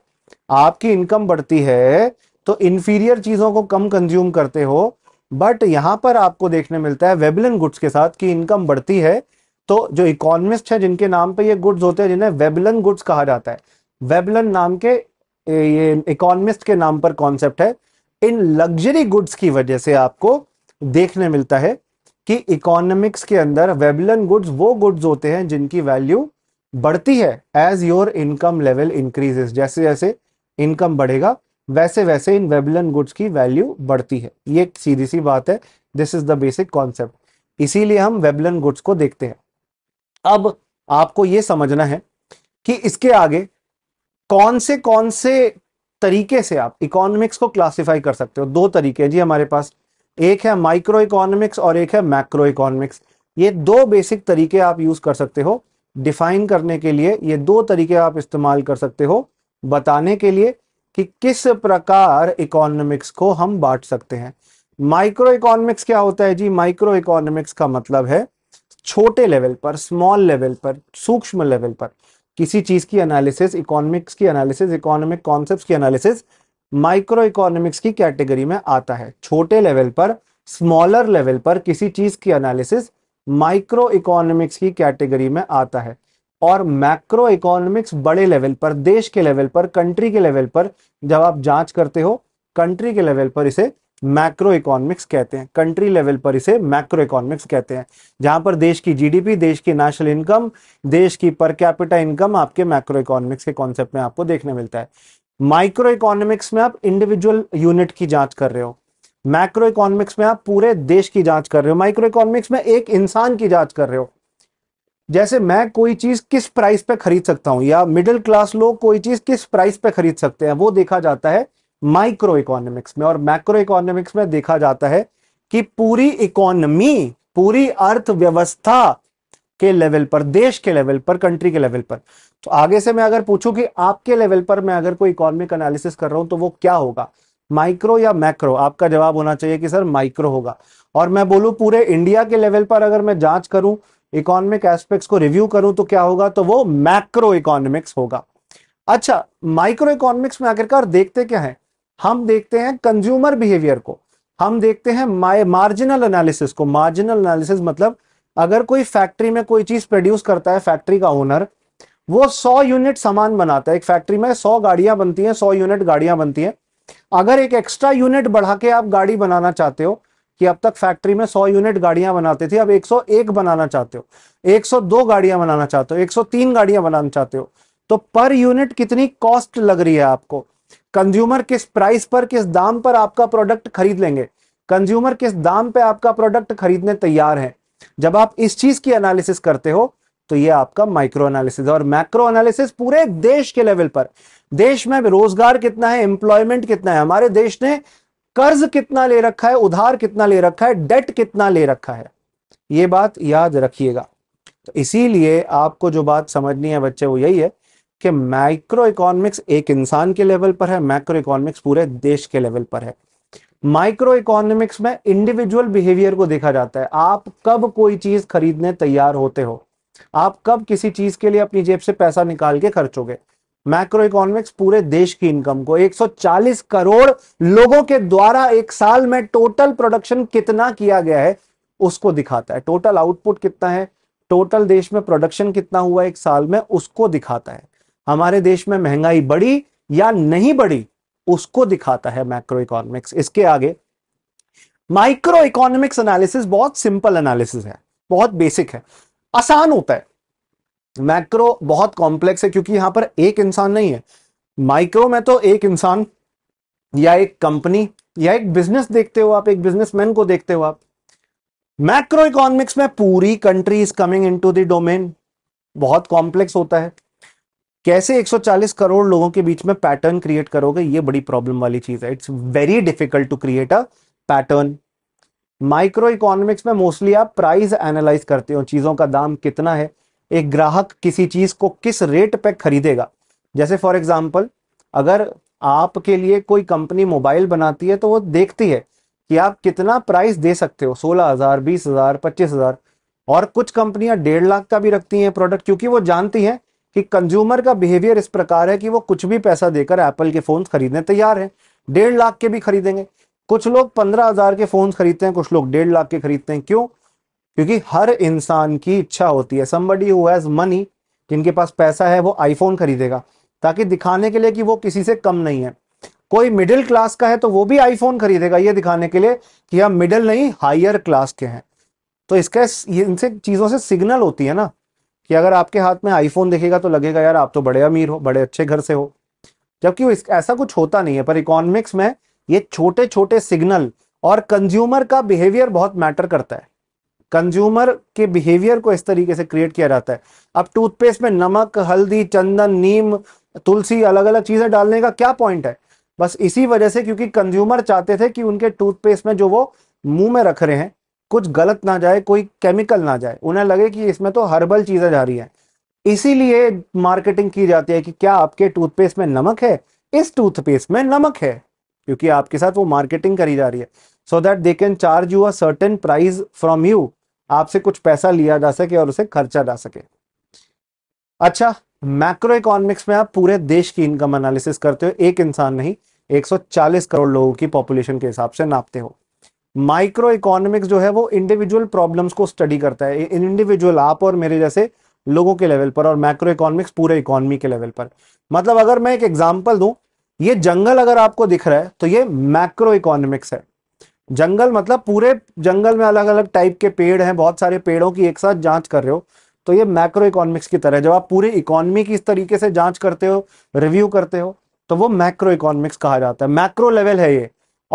आपकी इनकम बढ़ती है तो इंफीरियर चीजों को कम कंज्यूम करते हो बट यहां पर आपको देखने मिलता है वेबलन गुड्स के साथ कि इनकम बढ़ती है तो जो इकोनॉमिस्ट है जिनके नाम पे ये गुड्स होते हैं जिन्हें वेबलन गुड्स कहा जाता है वेबलन नाम के ये इकोनॉमिस्ट के नाम पर कॉन्सेप्ट है इन लग्जरी गुड्स की वजह से आपको देखने मिलता है कि इकोनॉमिक्स के अंदर वेबलन गुड्स वो गुड्स होते हैं जिनकी वैल्यू बढ़ती है as your income level increases जैसे जैसे इनकम बढ़ेगा वैसे वैसे इन वेबलन गुड्स की वैल्यू बढ़ती है ये एक सीधी सी बात है this is the basic concept इसीलिए हम वेबलन गुड्स को देखते हैं अब आपको ये समझना है कि इसके आगे कौन से कौन से तरीके से आप इकोनॉमिक्स को क्लासिफाई कर सकते हो दो तरीके हैं जी हमारे पास एक है माइक्रो इकोनॉमिक्स और एक है मैक्रो इकोनॉमिक्स ये दो बेसिक तरीके आप यूज कर सकते हो डिफाइन करने के लिए ये दो तरीके आप इस्तेमाल कर सकते हो बताने के लिए कि किस प्रकार इकोनॉमिक्स को हम बांट सकते हैं माइक्रो इकोनॉमिक्स क्या होता है जी माइक्रो इकोनॉमिक्स का मतलब है छोटे लेवल पर स्मॉल लेवल पर सूक्ष्म लेवल पर किसी चीज की एनालिसिस इकोनॉमिक्स की एनालिसिस इकोनॉमिक कॉन्सेप्ट्स की एनालिसिस माइक्रो इकोनॉमिक्स की कैटेगरी में आता है छोटे लेवल पर स्मॉलर लेवल पर किसी चीज की एनालिसिस माइक्रो इकोनॉमिक्स की कैटेगरी में आता है और मैक्रो इकोनॉमिक्स बड़े लेवल पर देश के लेवल पर कंट्री के लेवल पर जब आप जांच करते हो कंट्री के लेवल पर इसे मैक्रो इकोनॉमिक्स कहते हैं कंट्री लेवल पर इसे मैक्रो इकोनॉमिक्स कहते हैं जहां पर देश की जीडीपी देश की नेशनल इनकम देश की पर कैपिटा इनकम आपके मैक्रो इकोनॉमिक्स के कॉन्सेप्ट में आपको देखने मिलता है माइक्रो इकोनॉमिक्स में आप इंडिविजुअल यूनिट की जांच कर रहे हो मैक्रो इकोनॉमिक्स में आप पूरे देश की जांच कर रहे हो माइक्रो इकोनॉमिक्स में एक इंसान की जांच कर रहे हो जैसे मैं कोई चीज किस प्राइस पे खरीद सकता हूं या मिडिल क्लास लोग कोई चीज किस प्राइस पे खरीद सकते हैं वो देखा जाता है माइक्रो इकोनॉमिक्स में और मैक्रो इकोनॉमिक्स में देखा जाता है कि पूरी इकोनॉमी पूरी अर्थव्यवस्था के लेवल पर देश के लेवल पर कंट्री के लेवल पर तो आगे से मैं अगर पूछूं कि आपके लेवल पर मैं अगर कोई इकोनॉमिक एनालिसिस कर रहा हूं तो वो क्या होगा माइक्रो या मैक्रो आपका जवाब होना चाहिए कि सर माइक्रो होगा और मैं बोलूं पूरे इंडिया के लेवल पर अगर मैं जांच करूं इकोनॉमिक एस्पेक्ट्स को रिव्यू करूं तो क्या होगा तो वो मैक्रो इकोनॉमिक्स होगा अच्छा माइक्रो इकोनॉमिक्स में आखिरकार देखते क्या है हम देखते हैं कंज्यूमर बिहेवियर को हम देखते हैं मार्जिनल एनालिसिस को मार्जिनल एनालिसिस मतलब अगर कोई फैक्ट्री में कोई चीज प्रोड्यूस करता है फैक्ट्री का ओनर वो सौ यूनिट सामान बनाता है एक फैक्ट्री में सौ गाड़ियां बनती हैं सौ यूनिट गाड़ियां बनती हैं अगर एक एक्स्ट्रा यूनिट बढ़ा के आप गाड़ी बनाना चाहते हो कि अब तक फैक्ट्री में 100 यूनिट गाड़ियां बनाते थे अब 101 बनाना चाहते हो 102 गाड़ियां बनाना चाहते हो 103 गाड़ियां बनाना चाहते हो तो पर यूनिट कितनी कॉस्ट लग रही है आपको कंज्यूमर किस प्राइस पर किस दाम पर आपका प्रोडक्ट खरीद लेंगे कंज्यूमर किस दाम पे आपका प्रोडक्ट खरीदने तैयार है जब आप इस चीज की एनालिसिस करते हो तो ये आपका माइक्रो एनालिसिस और मैक्रो एनालिसिस पूरे देश के लेवल पर देश में रोजगार कितना है एम्प्लॉयमेंट कितना है हमारे देश ने कर्ज कितना ले रखा है उधार कितना ले रखा है डेट कितना ले रखा है ये बात याद रखिएगा तो इसीलिए आपको जो बात समझनी है बच्चे वो यही है कि माइक्रो इकोनॉमिक्स एक इंसान के लेवल पर है मैक्रो इकोनॉमिक्स पूरे देश के लेवल पर है माइक्रो इकोनॉमिक्स में इंडिविजुअल बिहेवियर को देखा जाता है आप कब कोई चीज खरीदने तैयार होते हो आप कब किसी चीज के लिए अपनी जेब से पैसा निकाल के खर्चोगे मैक्रो इकोनॉमिक्स पूरे देश की इनकम को 140 करोड़ लोगों के द्वारा एक साल में टोटल प्रोडक्शन कितना किया गया है उसको दिखाता है टोटल आउटपुट कितना है टोटल देश में प्रोडक्शन कितना हुआ एक साल में उसको दिखाता है हमारे देश में महंगाई बढ़ी या नहीं बढ़ी उसको दिखाता है मैक्रो इकोनॉमिक्स इसके आगे माइक्रो इकोनॉमिक्स एनालिसिस बहुत सिंपल एनालिसिस है बहुत बेसिक है आसान होता है मैक्रो बहुत कॉम्प्लेक्स है क्योंकि यहां पर एक इंसान नहीं है माइक्रो में तो एक इंसान या एक कंपनी या एक बिजनेस देखते हो आप एक बिजनेसमैन को देखते हो आप मैक्रो इकोनॉमिक्स में पूरी country is coming into domain बहुत कॉम्प्लेक्स होता है कैसे 140 करोड़ लोगों के बीच में पैटर्न क्रिएट करोगे ये बड़ी प्रॉब्लम वाली चीज है it's very difficult to create a pattern micro economics में मोस्टली आप प्राइस एनालाइज करते हो चीज़ों का दाम कितना है एक ग्राहक किसी चीज़ को किस रेट पे खरीदेगा जैसे फॉर एग्जांपल अगर आपके लिए कोई कंपनी मोबाइल बनाती है तो वो देखती है कि आप कितना प्राइस दे सकते हो सोलह हज़ार बीस हज़ार पच्चीस हज़ार और कुछ कंपनियां डेढ़ लाख का भी रखती हैं प्रोडक्ट क्योंकि वो जानती हैं कि कंज्यूमर का बिहेवियर इस प्रकार है कि वो कुछ भी पैसा देकर एप्पल के फ़ोन खरीदने तैयार है डेढ़ लाख के भी खरीदेंगे कुछ लोग पंद्रह हजार के फोन खरीदते हैं कुछ लोग डेढ़ लाख के खरीदते हैं क्यों क्योंकि हर इंसान की इच्छा होती है समबडी हु हैज मनी जिनके पास पैसा है वो आईफोन खरीदेगा ताकि दिखाने के लिए कि वो किसी से कम नहीं है कोई मिडिल क्लास का है तो वो भी आईफोन खरीदेगा ये दिखाने के लिए कि हम मिडिल नहीं हायर क्लास के हैं तो इसका इनसे चीज़ों से सिग्नल होती है ना कि अगर आपके हाथ में आईफोन देखेगा तो लगेगा यार आप तो बड़े अमीर हो बड़े अच्छे घर से हो जबकि ऐसा कुछ होता नहीं है पर इकोनॉमिक्स में ये छोटे छोटे सिग्नल और कंज्यूमर का बिहेवियर बहुत मैटर करता है कंज्यूमर के बिहेवियर को इस तरीके से क्रिएट किया जाता है अब टूथपेस्ट में नमक हल्दी चंदन नीम तुलसी अलग अलग चीज़ें डालने का क्या पॉइंट है बस इसी वजह से क्योंकि कंज्यूमर चाहते थे कि उनके टूथपेस्ट में जो वो मुंह में रख रहे हैं कुछ गलत ना जाए कोई केमिकल ना जाए उन्हें लगे कि इसमें तो हर्बल चीज़ें जा रही है इसीलिए मार्केटिंग की जाती है कि क्या आपके टूथपेस्ट में नमक है इस टूथपेस्ट में नमक है क्योंकि आपके साथ वो मार्केटिंग करी जा रही है so that they can charge you a certain price from you आपसे कुछ पैसा लिया जा सके और उसे खर्चा जा सके अच्छा मैक्रो इकोनॉमिक्स में आप पूरे देश की इनकम एनालिसिस करते हो एक इंसान नहीं 140 करोड़ लोगों की पॉपुलेशन के हिसाब से नापते हो माइक्रो इकोनॉमिक्स जो है वो इंडिविजुअल प्रॉब्लम्स को स्टडी करता है इन इंडिविजुअल आप और मेरे जैसे लोगों के लेवल पर और मैक्रो इकोनॉमिक्स पूरे इकोनॉमी के लेवल पर मतलब अगर मैं एक एग्जाम्पल दूं ये जंगल अगर आपको दिख रहा है तो ये मैक्रो इकोनॉमिक्स है जंगल मतलब पूरे जंगल में अलग अलग टाइप के पेड़ हैं बहुत सारे पेड़ों की एक साथ जांच कर रहे हो तो ये मैक्रो इकोनॉमिक्स की तरह है जब आप पूरे इकोनॉमी की इस तरीके से जांच करते हो रिव्यू करते हो तो वो मैक्रो इकोनॉमिक्स कहा जाता है मैक्रो लेवल है ये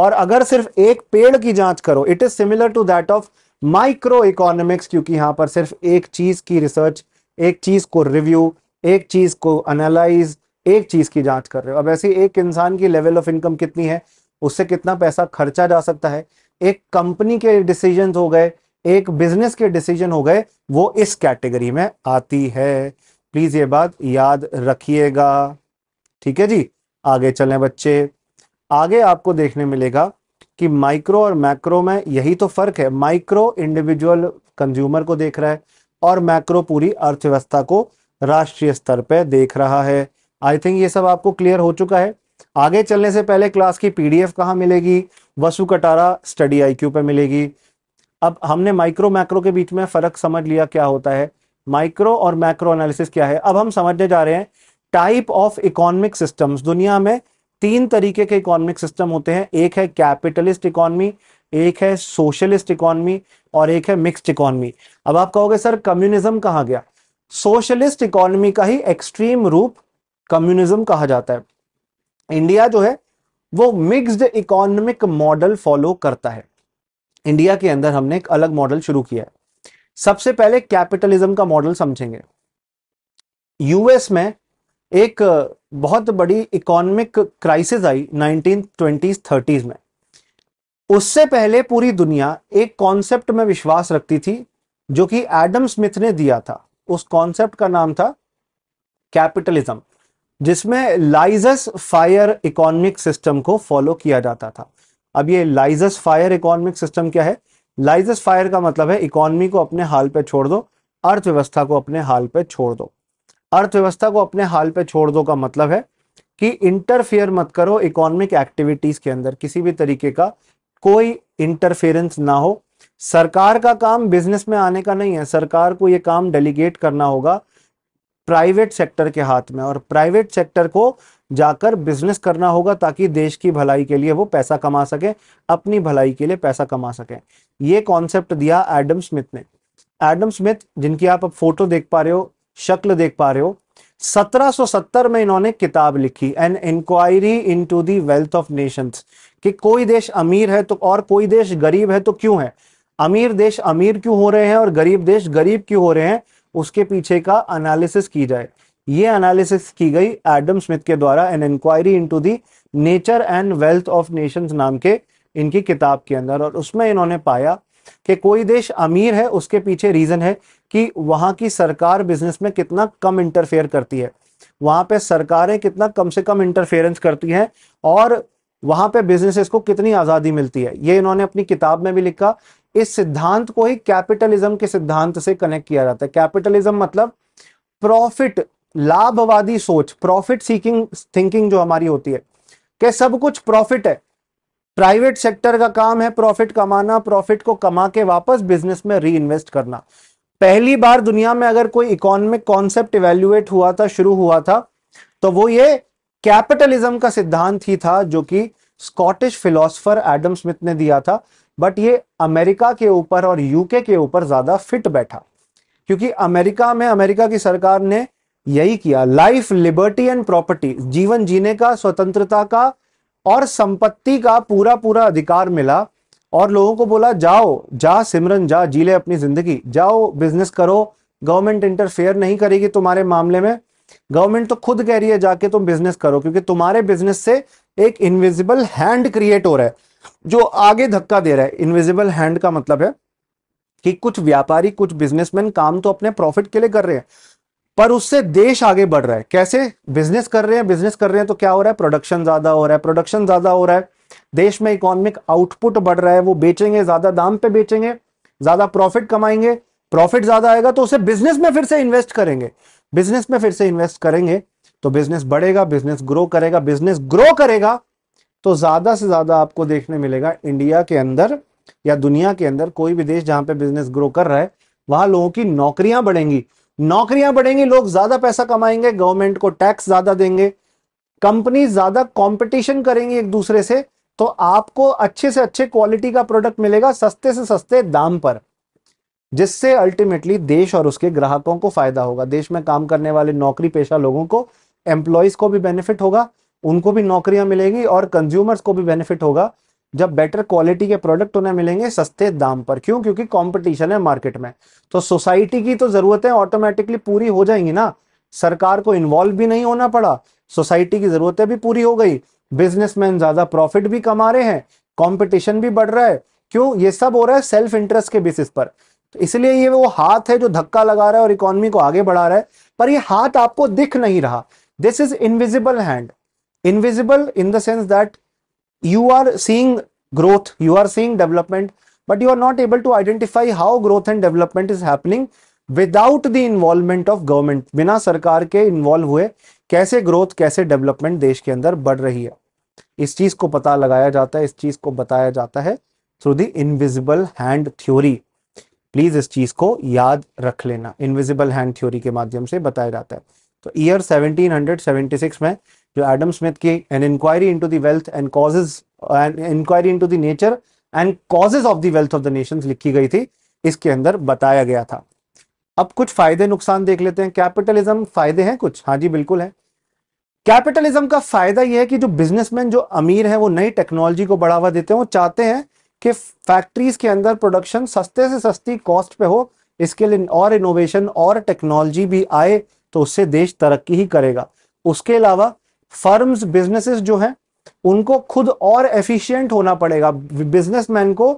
और अगर सिर्फ एक पेड़ की जांच करो it is similar to that of micro economics क्योंकि यहाँ पर सिर्फ एक चीज की रिसर्च एक चीज को रिव्यू एक चीज को एनालाइज एक चीज की जांच कर रहे हो अब ऐसे एक इंसान की लेवल ऑफ इनकम कितनी है उससे कितना पैसा खर्चा जा सकता है एक कंपनी के डिसीजन हो गए एक बिजनेस के डिसीजन हो गए वो इस कैटेगरी में आती है प्लीज ये बात याद रखिएगा ठीक है जी आगे चले बच्चे आगे आपको देखने मिलेगा कि माइक्रो और मैक्रो में यही तो फर्क है माइक्रो इंडिविजुअल कंज्यूमर को देख रहा है और मैक्रो पूरी अर्थव्यवस्था को राष्ट्रीय स्तर पर देख रहा है आई थिंक ये सब आपको क्लियर हो चुका है आगे चलने से पहले क्लास की पीडीएफ कहाँ मिलेगी वसु कटारा स्टडी आईक्यू पे मिलेगी अब हमने माइक्रो मैक्रो के बीच में फर्क समझ लिया क्या होता है माइक्रो और मैक्रो एनालिसिस क्या है अब हम समझने जा रहे हैं टाइप ऑफ इकोनॉमिक सिस्टम्स दुनिया में तीन तरीके के इकोनॉमिक सिस्टम होते हैं एक है कैपिटलिस्ट इकोनॉमी एक है सोशलिस्ट इकोनॉमी और एक है मिक्स्ड इकोनॉमी अब आप कहोगे सर कम्युनिज्म कहाँ गया सोशलिस्ट इकोनॉमी का ही एक्सट्रीम रूप कम्युनिज्म कहा जाता है इंडिया जो है वो मिक्स्ड इकोनॉमिक मॉडल फॉलो करता है इंडिया के अंदर हमने एक अलग मॉडल शुरू किया है सबसे पहले कैपिटलिज्म का मॉडल समझेंगे यूएस में एक बहुत बड़ी इकोनॉमिक क्राइसिस आई नाइनटीन ट्वेंटीज में उससे पहले पूरी दुनिया एक कॉन्सेप्ट में विश्वास रखती थी जो कि एडम स्मिथ ने दिया था उस कॉन्सेप्ट का नाम था कैपिटलिज्म जिसमें लाइजस फायर इकोनॉमिक सिस्टम को फॉलो किया जाता था अब ये लाइजस फायर इकोनॉमिक सिस्टम क्या है लाइजस फायर का मतलब है इकोनॉमी को अपने हाल पे छोड़ दो अर्थव्यवस्था को अपने हाल पे छोड़ दो अर्थव्यवस्था को अपने हाल पे छोड़ दो का मतलब है कि इंटरफेयर मत करो इकोनॉमिक एक्टिविटीज के अंदर किसी भी तरीके का कोई इंटरफेरेंस ना हो सरकार का काम बिजनेस में आने का नहीं है सरकार को यह काम डेलीगेट करना होगा प्राइवेट सेक्टर के हाथ में और प्राइवेट सेक्टर को जाकर बिजनेस करना होगा ताकि देश की भलाई के लिए वो पैसा कमा सके अपनी भलाई के लिए पैसा कमा सके ये कॉन्सेप्ट दिया एडम स्मिथ ने एडम स्मिथ जिनकी आप फोटो देख पा रहे हो शक्ल देख पा रहे हो 1770 में इन्होंने किताब लिखी an inquiry into the wealth of nations कि कोई देश अमीर है तो और कोई देश गरीब है तो क्यों है अमीर देश अमीर क्यों हो रहे हैं और गरीब देश गरीब क्यों हो रहे हैं उसके पीछे का एनालिसिस की जाए ये एनालिसिस की गई एडम स्मिथ के द्वारा an inquiry into the nature and wealth of nations नाम के इनकी किताब के अंदर और उसमें इन्होंने पाया कि कोई देश अमीर है उसके पीछे रीज़न है कि वहां की सरकार बिजनेस में कितना कम इंटरफेयर करती है वहां पे सरकारें कितना कम से कम इंटरफेरेंस करती हैं और वहां पे बिजनेसेस को कितनी आजादी मिलती है ये इन्होंने अपनी किताब में भी लिखा इस सिद्धांत को ही कैपिटलिज्म के सिद्धांत से कनेक्ट किया जाता है कैपिटलिज्म मतलब प्रॉफिट लाभवादी सोच प्रॉफिट सीकिंग थिंकिंग जो हमारी होती है कि सब कुछ प्रॉफिट है प्राइवेट सेक्टर का काम है प्रॉफिट कमाना प्रॉफिट को कमा के वापस बिजनेस में री करना पहली बार दुनिया में अगर कोई इकोनॉमिक कॉन्सेप्ट इवेल्युएट हुआ था शुरू हुआ था तो वो ये कैपिटलिज्म का सिद्धांत ही था जो कि स्कॉटिश फिलोसफर एडम स्मिथ ने दिया था बट ये अमेरिका के ऊपर और यूके के ऊपर ज्यादा फिट बैठा क्योंकि अमेरिका में अमेरिका की सरकार ने यही किया लाइफ लिबर्टी एंड प्रॉपर्टी जीवन जीने का स्वतंत्रता का और संपत्ति का पूरा पूरा अधिकार मिला और लोगों को बोला जाओ जा सिमरन जा जीले अपनी जिंदगी जाओ बिजनेस करो गवर्नमेंट इंटरफेयर नहीं करेगी तुम्हारे मामले में गवर्नमेंट तो खुद कह रही है जाके तुम बिजनेस करो क्योंकि तुम्हारे बिजनेस से एक इनविजिबल हैंड क्रिएट हो रहा है जो आगे धक्का दे रहा है इनविजिबल हैंड का मतलब है कि कुछ व्यापारी कुछ बिजनेसमैन काम तो अपने प्रॉफिट के लिए कर रहे हैं पर उससे देश आगे बढ़ रहा है कैसे बिजनेस कर रहे हैं बिजनेस कर रहे हैं तो क्या हो रहा है प्रोडक्शन ज्यादा हो रहा है प्रोडक्शन ज्यादा हो रहा है देश में इकोनॉमिक आउटपुट बढ़ रहा है वो बेचेंगे ज्यादा दाम पे बेचेंगे ज्यादा प्रॉफिट कमाएंगे प्रॉफिट ज्यादा आएगा तो उसे बिजनेस में फिर से इन्वेस्ट करेंगे बिजनेस में फिर से इन्वेस्ट करेंगे तो बिजनेस बढ़ेगा बिजनेस ग्रो करेगा बिजनेस ग्रो करेगा तो ज्यादा से ज्यादा आपको देखने मिलेगा इंडिया के अंदर या दुनिया के अंदर कोई भी देश जहां पे बिजनेस ग्रो कर रहा है वहां लोगों की नौकरियां बढ़ेंगी नौकरियां बढ़ेंगी लोग ज्यादा पैसा कमाएंगे गवर्नमेंट को टैक्स ज्यादा देंगे कंपनी ज्यादा कॉम्पिटिशन करेंगी एक दूसरे से तो आपको अच्छे से अच्छे क्वालिटी का प्रोडक्ट मिलेगा सस्ते से सस्ते दाम पर जिससे अल्टीमेटली देश और उसके ग्राहकों को फायदा होगा देश में काम करने वाले नौकरी पेशा लोगों को एम्प्लॉयज को भी बेनिफिट होगा उनको भी नौकरियां मिलेंगी और कंज्यूमर्स को भी बेनिफिट होगा जब बेटर क्वालिटी के प्रोडक्ट उन्हें मिलेंगे सस्ते दाम पर क्यों क्योंकि कंपटीशन है मार्केट में तो सोसाइटी की तो ज़रूरतें ऑटोमेटिकली पूरी हो जाएंगी ना सरकार को इन्वॉल्व भी नहीं होना पड़ा सोसाइटी की ज़रूरतें भी पूरी हो गई बिजनेसमैन ज़्यादा प्रॉफिट भी कमा रहे हैं कॉम्पिटिशन भी बढ़ रहा है क्यों ये सब हो रहा है सेल्फ इंटरेस्ट के बेसिस पर तो इसलिए ये वो हाथ है जो धक्का लगा रहा है और इकोनॉमी को आगे बढ़ा रहा है पर ये हाथ आपको दिख नहीं रहा this is invisible hand invisible in the sense that you are seeing growth you are seeing development but you are not able to identify how growth and development is happening without the involvement of government बिना सरकार के involve हुए कैसे growth कैसे development देश के अंदर बढ़ रही है इस चीज को पता लगाया जाता है इस चीज को बताया जाता है through the invisible hand theory please इस चीज को याद रख लेना इनविजिबल हैंड थ्योरी के माध्यम से बताया जाता है तो ईयर 1776 में जो एडम स्मिथ की an inquiry into the wealth and causes and inquiry into the nature and causes of the wealth of the nations लिखी गई थी इसके अंदर बताया गया था अब कुछ फायदे नुकसान देख लेते हैं कैपिटलिज्म फायदे हैं कुछ हाँ जी बिल्कुल है कैपिटलिज्म का फायदा यह है कि जो बिजनेसमैन जो अमीर है वो नई टेक्नोलॉजी को बढ़ावा देते हैं वो चाहते हैं कि फैक्ट्रीज के अंदर प्रोडक्शन सस्ते से सस्ती कॉस्ट पे हो इसके लिए और इनोवेशन और टेक्नोलॉजी भी आए तो उससे देश तरक्की ही करेगा उसके अलावा फर्म्स बिजनेसेस जो हैं उनको खुद और एफिशिएंट होना पड़ेगा बिजनेसमैन को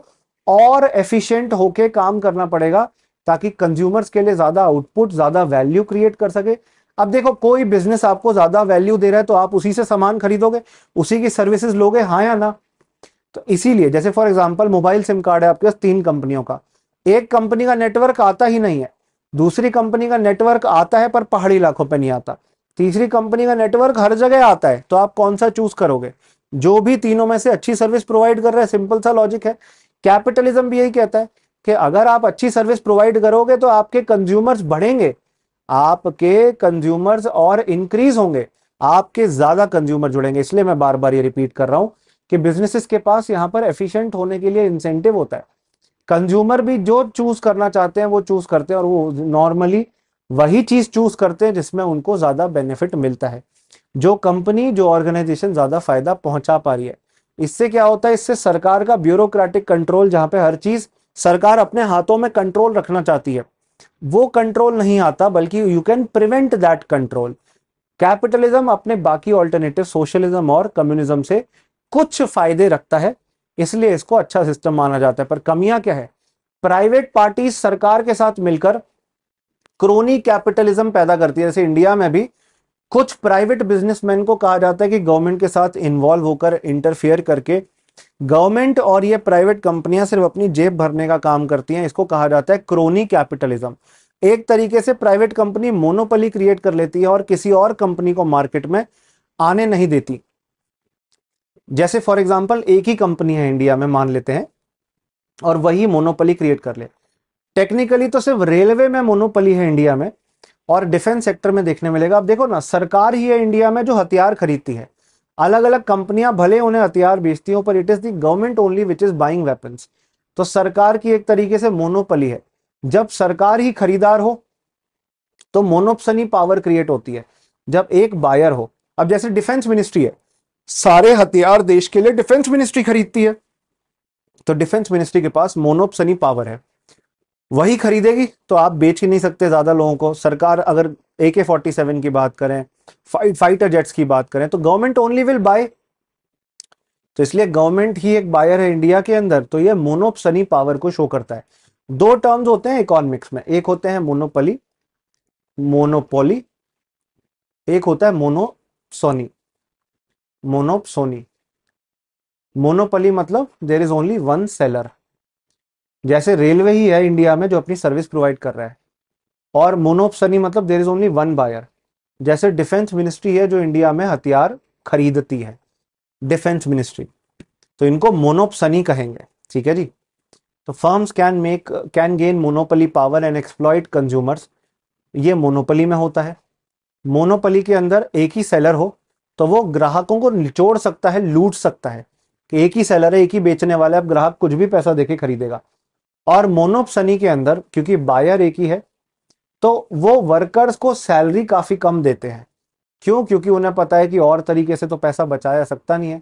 और एफिशिएंट होके काम करना पड़ेगा ताकि कंज्यूमर्स के लिए ज़्यादा आउटपुट ज़्यादा वैल्यू क्रिएट कर सके अब देखो कोई बिजनेस आपको ज़्यादा वैल्यू दे रहा है तो आप उसी से सामान खरीदोगे उसी की सर्विसेज लोगे हाँ या ना तो इसीलिए जैसे for example mobile sim card है आपके पास तीन कंपनियों का एक कंपनी का नेटवर्क आता ही नहीं है दूसरी कंपनी का नेटवर्क आता है पर पहाड़ी इलाकों पर नहीं आता तीसरी कंपनी का नेटवर्क हर जगह आता है तो आप कौन सा चूज करोगे जो भी तीनों में से अच्छी सर्विस प्रोवाइड कर रहा है सिंपल सा लॉजिक है कैपिटलिज्म भी यही कहता है कि अगर आप अच्छी सर्विस प्रोवाइड करोगे तो आपके कंज्यूमर्स बढ़ेंगे आपके कंज्यूमर्स और इंक्रीज होंगे आपके ज्यादा कंज्यूमर जुड़ेंगे इसलिए मैं बार बार ये रिपीट कर रहा हूं कि बिजनेसेस के पास यहाँ पर एफिशिएंट होने के लिए इंसेंटिव होता है कंज्यूमर भी जो चूज करना चाहते हैं वो चूज करते हैं और वो नॉर्मली वही चीज चूज करते हैं जिसमें उनको ज्यादा बेनिफिट मिलता है जो कंपनी जो ऑर्गेनाइजेशन ज्यादा फायदा पहुंचा पा रही है इससे क्या होता है इससे सरकार का ब्यूरोक्रेटिक कंट्रोल जहां पे हर चीज सरकार अपने हाथों में कंट्रोल रखना चाहती है वो कंट्रोल नहीं आता बल्कि you can prevent that control capitalism अपने बाकी ऑल्टरनेटिव सोशलिज्म और कम्युनिज्म से कुछ फायदे रखता है इसलिए इसको अच्छा सिस्टम माना जाता है पर कमियां क्या है प्राइवेट पार्टी सरकार के साथ मिलकर क्रोनी कैपिटलिज्म पैदा करती है जैसे इंडिया में भी कुछ प्राइवेट बिजनेसमैन को कहा जाता है कि गवर्नमेंट के साथ इन्वॉल्व होकर इंटरफेयर करके गवर्नमेंट और ये प्राइवेट कंपनियां सिर्फ अपनी जेब भरने का काम करती हैं इसको कहा जाता है क्रोनी कैपिटलिज्म एक तरीके से प्राइवेट कंपनी मोनोपली क्रिएट कर लेती है और किसी और कंपनी को मार्केट में आने नहीं देती जैसे फॉर एग्जाम्पल एक ही कंपनी है इंडिया में मान लेते हैं और वही मोनोपली क्रिएट कर ले टेक्निकली तो सिर्फ रेलवे में मोनोपली है इंडिया में और डिफेंस सेक्टर में देखने मिलेगा आप देखो ना सरकार ही है इंडिया में जो हथियार खरीदती है अलग अलग कंपनियां भले उन्हें हथियार बेचती हो पर it is the government only which is buying weapon तो सरकार की एक तरीके से मोनोपली है जब सरकार ही खरीदार हो तो मोनोपसनी पावर क्रिएट होती है जब एक बायर हो अब जैसे डिफेंस मिनिस्ट्री है सारे हथियार देश के लिए डिफेंस मिनिस्ट्री खरीदती है तो डिफेंस मिनिस्ट्री के पास मोनोपसनी पावर है वही खरीदेगी तो आप बेच ही नहीं सकते ज्यादा लोगों को सरकार अगर ए के फोर्टी सेवन की बात करें फाइ, फाइटर जेट्स की बात करें तो गवर्नमेंट ओनली विल बाय तो इसलिए गवर्नमेंट ही एक बायर है इंडिया के अंदर तो ये मोनोपसनी पावर को शो करता है दो टर्म्स होते हैं इकोनॉमिक्स में एक होते हैं मोनोपली मोनोपोली एक होता है मोनोसोनी मोनोपसोनी मोनोपली मतलब there is only one seller जैसे रेलवे ही है इंडिया में जो अपनी सर्विस प्रोवाइड कर रहा है और मोनोपसनी मतलब there is only one buyer जैसे डिफेंस मिनिस्ट्री है जो इंडिया में हथियार खरीदती है डिफेंस मिनिस्ट्री तो इनको मोनोपसनी कहेंगे ठीक है जी तो firms can make can gain monopoly power and exploit consumers ये मोनोपली में होता है मोनोपली के अंदर एक ही सेलर हो तो वो ग्राहकों को निचोड़ सकता है लूट सकता है कि एक ही सेलर है एक ही बेचने वाला है अब ग्राहक कुछ भी पैसा देके खरीदेगा और मोनोपसनी के अंदर क्योंकि बायर एक ही है तो वो वर्कर्स को सैलरी काफी कम देते हैं क्यों क्योंकि उन्हें पता है कि और तरीके से तो पैसा बचाया सकता नहीं है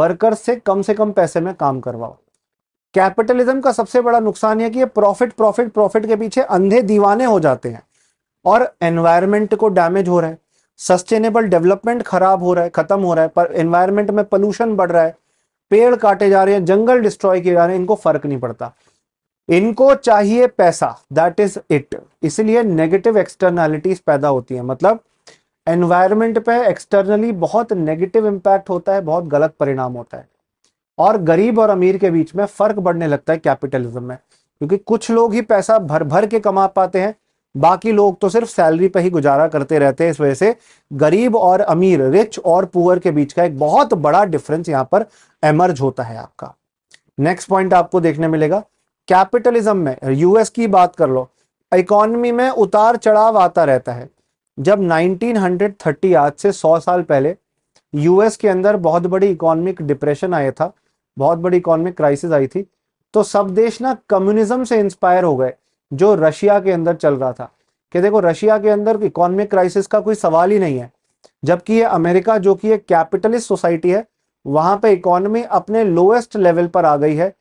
वर्कर्स से कम से कम पैसे में काम करवाओ कैपिटलिज्म का सबसे बड़ा नुकसान यह कि ये प्रॉफिट प्रॉफिट प्रॉफिट के पीछे अंधे दीवाने हो जाते हैं और एनवायरमेंट को डैमेज हो रहा है सस्टेनेबल डेवलपमेंट खराब हो रहा है खत्म हो रहा है पर एनवायरमेंट में पोल्यूशन बढ़ रहा है पेड़ काटे जा रहे हैं जंगल डिस्ट्रॉय किए जा रहे हैं इनको फर्क नहीं पड़ता इनको चाहिए पैसा दैट इज इट इसलिए नेगेटिव एक्सटर्नैलिटीज पैदा होती है मतलब एनवायरमेंट पे एक्सटर्नली बहुत नेगेटिव इम्पैक्ट होता है बहुत गलत परिणाम होता है और गरीब और अमीर के बीच में फर्क बढ़ने लगता है कैपिटलिज्म में क्योंकि कुछ लोग ही पैसा भर भर के कमा पाते हैं बाकी लोग तो सिर्फ सैलरी पर ही गुजारा करते रहते हैं इस वजह से गरीब और अमीर रिच और पुअर के बीच का एक बहुत बड़ा डिफरेंस यहाँ पर एमर्ज होता है आपका नेक्स्ट पॉइंट आपको देखने मिलेगा कैपिटलिज्म में यूएस की बात कर लो इकोनॉमी में उतार चढ़ाव आता रहता है जब 1930 आज से 100 साल पहले यूएस के अंदर बहुत बड़ी इकोनॉमिक डिप्रेशन आया था बहुत बड़ी इकोनॉमिक क्राइसिस आई थी तो सब देश ना कम्युनिज्म से इंस्पायर हो गए जो रशिया के अंदर चल रहा था कि देखो रशिया के अंदर इकोनॉमिक क्राइसिस का कोई सवाल ही नहीं है जबकि ये अमेरिका जो कि एक कैपिटलिस्ट सोसाइटी है वहां पे इकोनॉमी अपने लोएस्ट लेवल पर आ गई है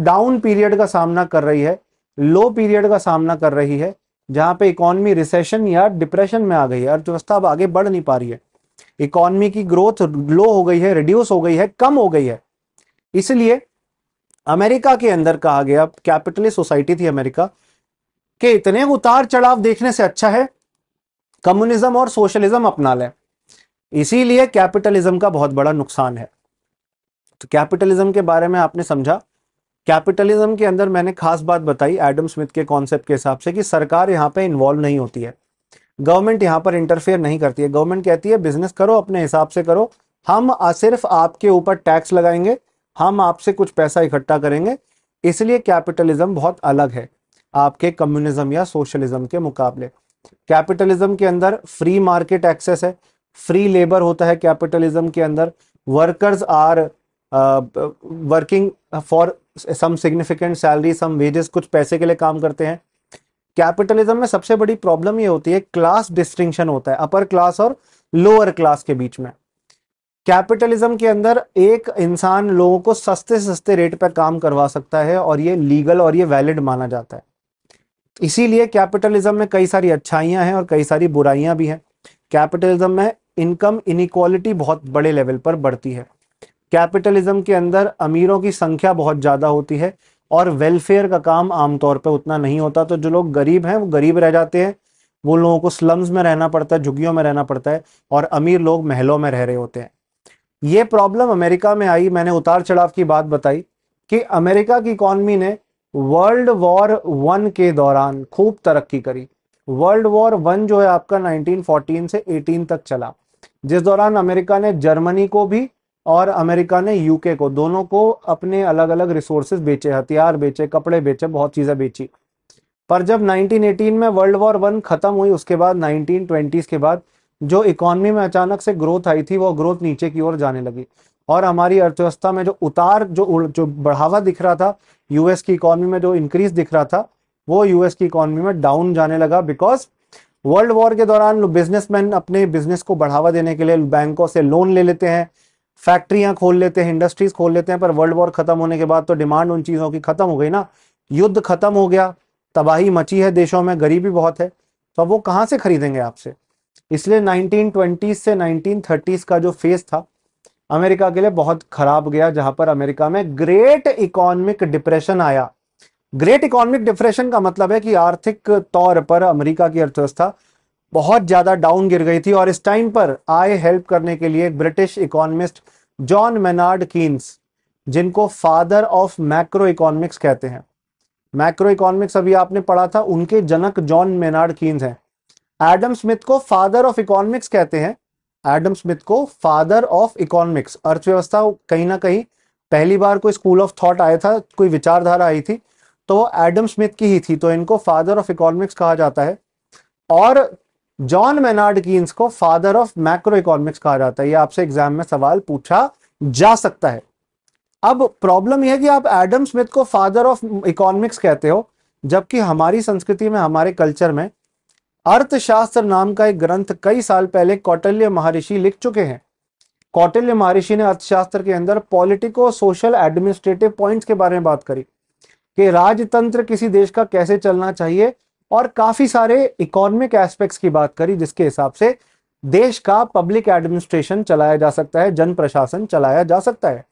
डाउन पीरियड का सामना कर रही है लो पीरियड का सामना कर रही है जहां पे इकोनॉमी रिसेशन या डिप्रेशन में आ गई है अर्थव्यवस्था अब आगे बढ़ नहीं पा रही है इकोनॉमी की ग्रोथ लो हो गई है रिड्यूस हो गई है कम हो गई है इसलिए अमेरिका के अंदर कहा गया कैपिटलिस्ट सोसाइटी थी अमेरिका के इतने उतार चढ़ाव देखने से अच्छा है कम्युनिज्म और सोशलिज्म अपना ले इसीलिए कैपिटलिज्म का बहुत बड़ा नुकसान है तो कैपिटलिज्म के बारे में आपने समझा कैपिटलिज्म के अंदर मैंने खास बात बताई एडम स्मिथ के कॉन्सेप्ट के हिसाब से कि सरकार यहां पे इन्वॉल्व नहीं होती है गवर्नमेंट यहां पर इंटरफेयर नहीं करती है गवर्नमेंट कहती है बिजनेस करो अपने हिसाब से करो हम सिर्फ आपके ऊपर टैक्स लगाएंगे हम आपसे कुछ पैसा इकट्ठा करेंगे इसलिए कैपिटलिज्म बहुत अलग है आपके कम्युनिज्म या सोशलिज्म के मुकाबले कैपिटलिज्म के अंदर फ्री मार्केट एक्सेस है फ्री लेबर होता है कैपिटलिज्म के अंदर workers are working for some significant salary some wages कुछ पैसे के लिए काम करते हैं कैपिटलिज्म में सबसे बड़ी प्रॉब्लम ये होती है क्लास डिस्टिंक्शन होता है अपर क्लास और लोअर क्लास के बीच में कैपिटलिज्म के अंदर एक इंसान लोगों को सस्ते सस्ते रेट पर काम करवा सकता है और ये लीगल और ये वैलिड माना जाता है इसीलिए कैपिटलिज्म में कई सारी अच्छाइयाँ हैं और कई सारी बुराइयां भी हैं कैपिटलिज्म में इनकम इनिक्वालिटी बहुत बड़े लेवल पर बढ़ती है कैपिटलिज्म के अंदर अमीरों की संख्या बहुत ज़्यादा होती है और वेलफेयर का काम आमतौर पर उतना नहीं होता तो जो लोग गरीब हैं वो गरीब रह जाते हैं वो लोगों को स्लम्स में रहना पड़ता है झुग्गियों में रहना पड़ता है और अमीर लोग महलों में रह रहे होते हैं ये प्रॉब्लम अमेरिका में आई मैंने उतार चढ़ाव की बात बताई कि अमेरिका की इकॉनमी ने वर्ल्ड वॉर वन के दौरान खूब तरक्की करी वर्ल्ड वॉर वन जो है आपका 1914 से 18 तक चला जिस दौरान अमेरिका ने जर्मनी को भी और अमेरिका ने यूके को दोनों को अपने अलग अलग रिसोर्सेज बेचे हथियार बेचे कपड़े बेचे बहुत चीज़ें बेची पर जब 1918 में वर्ल्ड वॉर वन खत्म हुई उसके बाद 1920s के बाद जो इकोनॉमी में अचानक से ग्रोथ आई थी वो ग्रोथ नीचे की ओर जाने लगी और हमारी अर्थव्यवस्था में जो उतार जो जो बढ़ावा दिख रहा था यूएस की इकोनॉमी में जो इंक्रीज दिख रहा था वो यूएस की इकोनॉमी में डाउन जाने लगा बिकॉज वर्ल्ड वॉर के दौरान बिजनेसमैन अपने बिजनेस को बढ़ावा देने के लिए बैंकों से लोन ले लेते हैं फैक्ट्रियां खोल लेते हैं इंडस्ट्रीज खोल लेते हैं पर वर्ल्ड वॉर खत्म होने के बाद तो डिमांड उन चीज़ों की खत्म हो गई ना युद्ध खत्म हो गया तबाही मची है देशों में गरीबी बहुत है तो अब वो कहाँ से खरीदेंगे आपसे इसलिए 1920s से 1930s का जो फेस था अमेरिका के लिए बहुत खराब गया जहां पर अमेरिका में ग्रेट इकोनॉमिक डिप्रेशन आया ग्रेट इकोनॉमिक डिप्रेशन का मतलब है कि आर्थिक तौर पर अमेरिका की अर्थव्यवस्था बहुत ज्यादा डाउन गिर गई थी और इस टाइम पर आए हेल्प करने के लिए British economist John Maynard Keynes जिनको फादर ऑफ मैक्रो इकोनॉमिक्स कहते हैं मैक्रो इकोनॉमिक्स अभी आपने पढ़ा था उनके जनक जॉन मेनार्ड कीन्स हैं एडम स्मिथ को फादर ऑफ इकोनॉमिक्स कहते हैं एडम स्मिथ को फादर ऑफ इकोनॉमिक्स अर्थव्यवस्था कहीं ना कहीं पहली बार कोई स्कूल ऑफ थॉट आया था कोई विचारधारा आई थी तो वो एडम स्मिथ की ही थी तो इनको फादर ऑफ इकोनॉमिक्स कहा जाता है और जॉन मेनार्ड कीन्स को फादर ऑफ मैक्रो इकोनॉमिक्स कहा जाता है ये आपसे एग्जाम में सवाल पूछा जा सकता है अब प्रॉब्लम यह है कि आप एडम स्मिथ को फादर ऑफ इकोनॉमिक्स कहते हो जबकि हमारी संस्कृति में हमारे कल्चर में अर्थशास्त्र नाम का एक ग्रंथ कई साल पहले कौटल्य महर्षि लिख चुके हैं कौटिल्य महर्षि ने अर्थशास्त्र के अंदर पॉलिटिको सोशल एडमिनिस्ट्रेटिव पॉइंट्स के बारे में बात करी कि राजतंत्र किसी देश का कैसे चलना चाहिए और काफी सारे इकोनॉमिक एस्पेक्ट्स की बात करी जिसके हिसाब से देश का पब्लिक एडमिनिस्ट्रेशन चलाया जा सकता है जन प्रशासन चलाया जा सकता है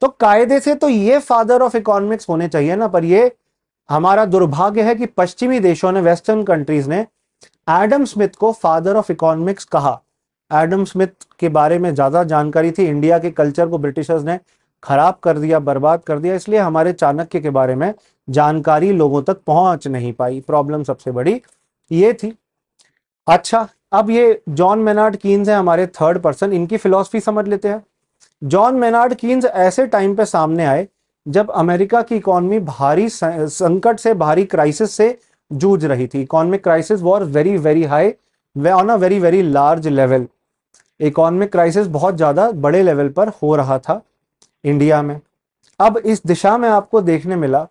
तो कायदे से तो ये फादर ऑफ इकोनॉमिक्स होने चाहिए ना पर ये हमारा दुर्भाग्य है कि पश्चिमी देशों ने वेस्टर्न कंट्रीज ने एडम स्मिथ को फादर ऑफ इकोनॉमिक्स कहा एडम स्मिथ के बारे में ज़्यादा जानकारी थी इंडिया के कल्चर को ब्रिटिशर्स ने खराब कर दिया बर्बाद कर दिया इसलिए हमारे चाणक्य के बारे में जानकारी लोगों तक पहुंच नहीं पाई प्रॉब्लम सबसे बड़ी ये थी अच्छा अब ये जॉन मेनार्ड कीन्स है हमारे थर्ड पर्सन इनकी फिलॉसफी समझ लेते हैं जॉन मेनार्ड कीन्स ऐसे टाइम पे सामने आए जब अमेरिका की इकोनॉमी भारी संकट से भारी क्राइसिस से जूझ रही थी economic crisis war very very high way on a very very large level economic crisis बहुत ज़्यादा बड़े लेवल पर हो रहा था इंडिया में अब इस दिशा में आपको देखने मिला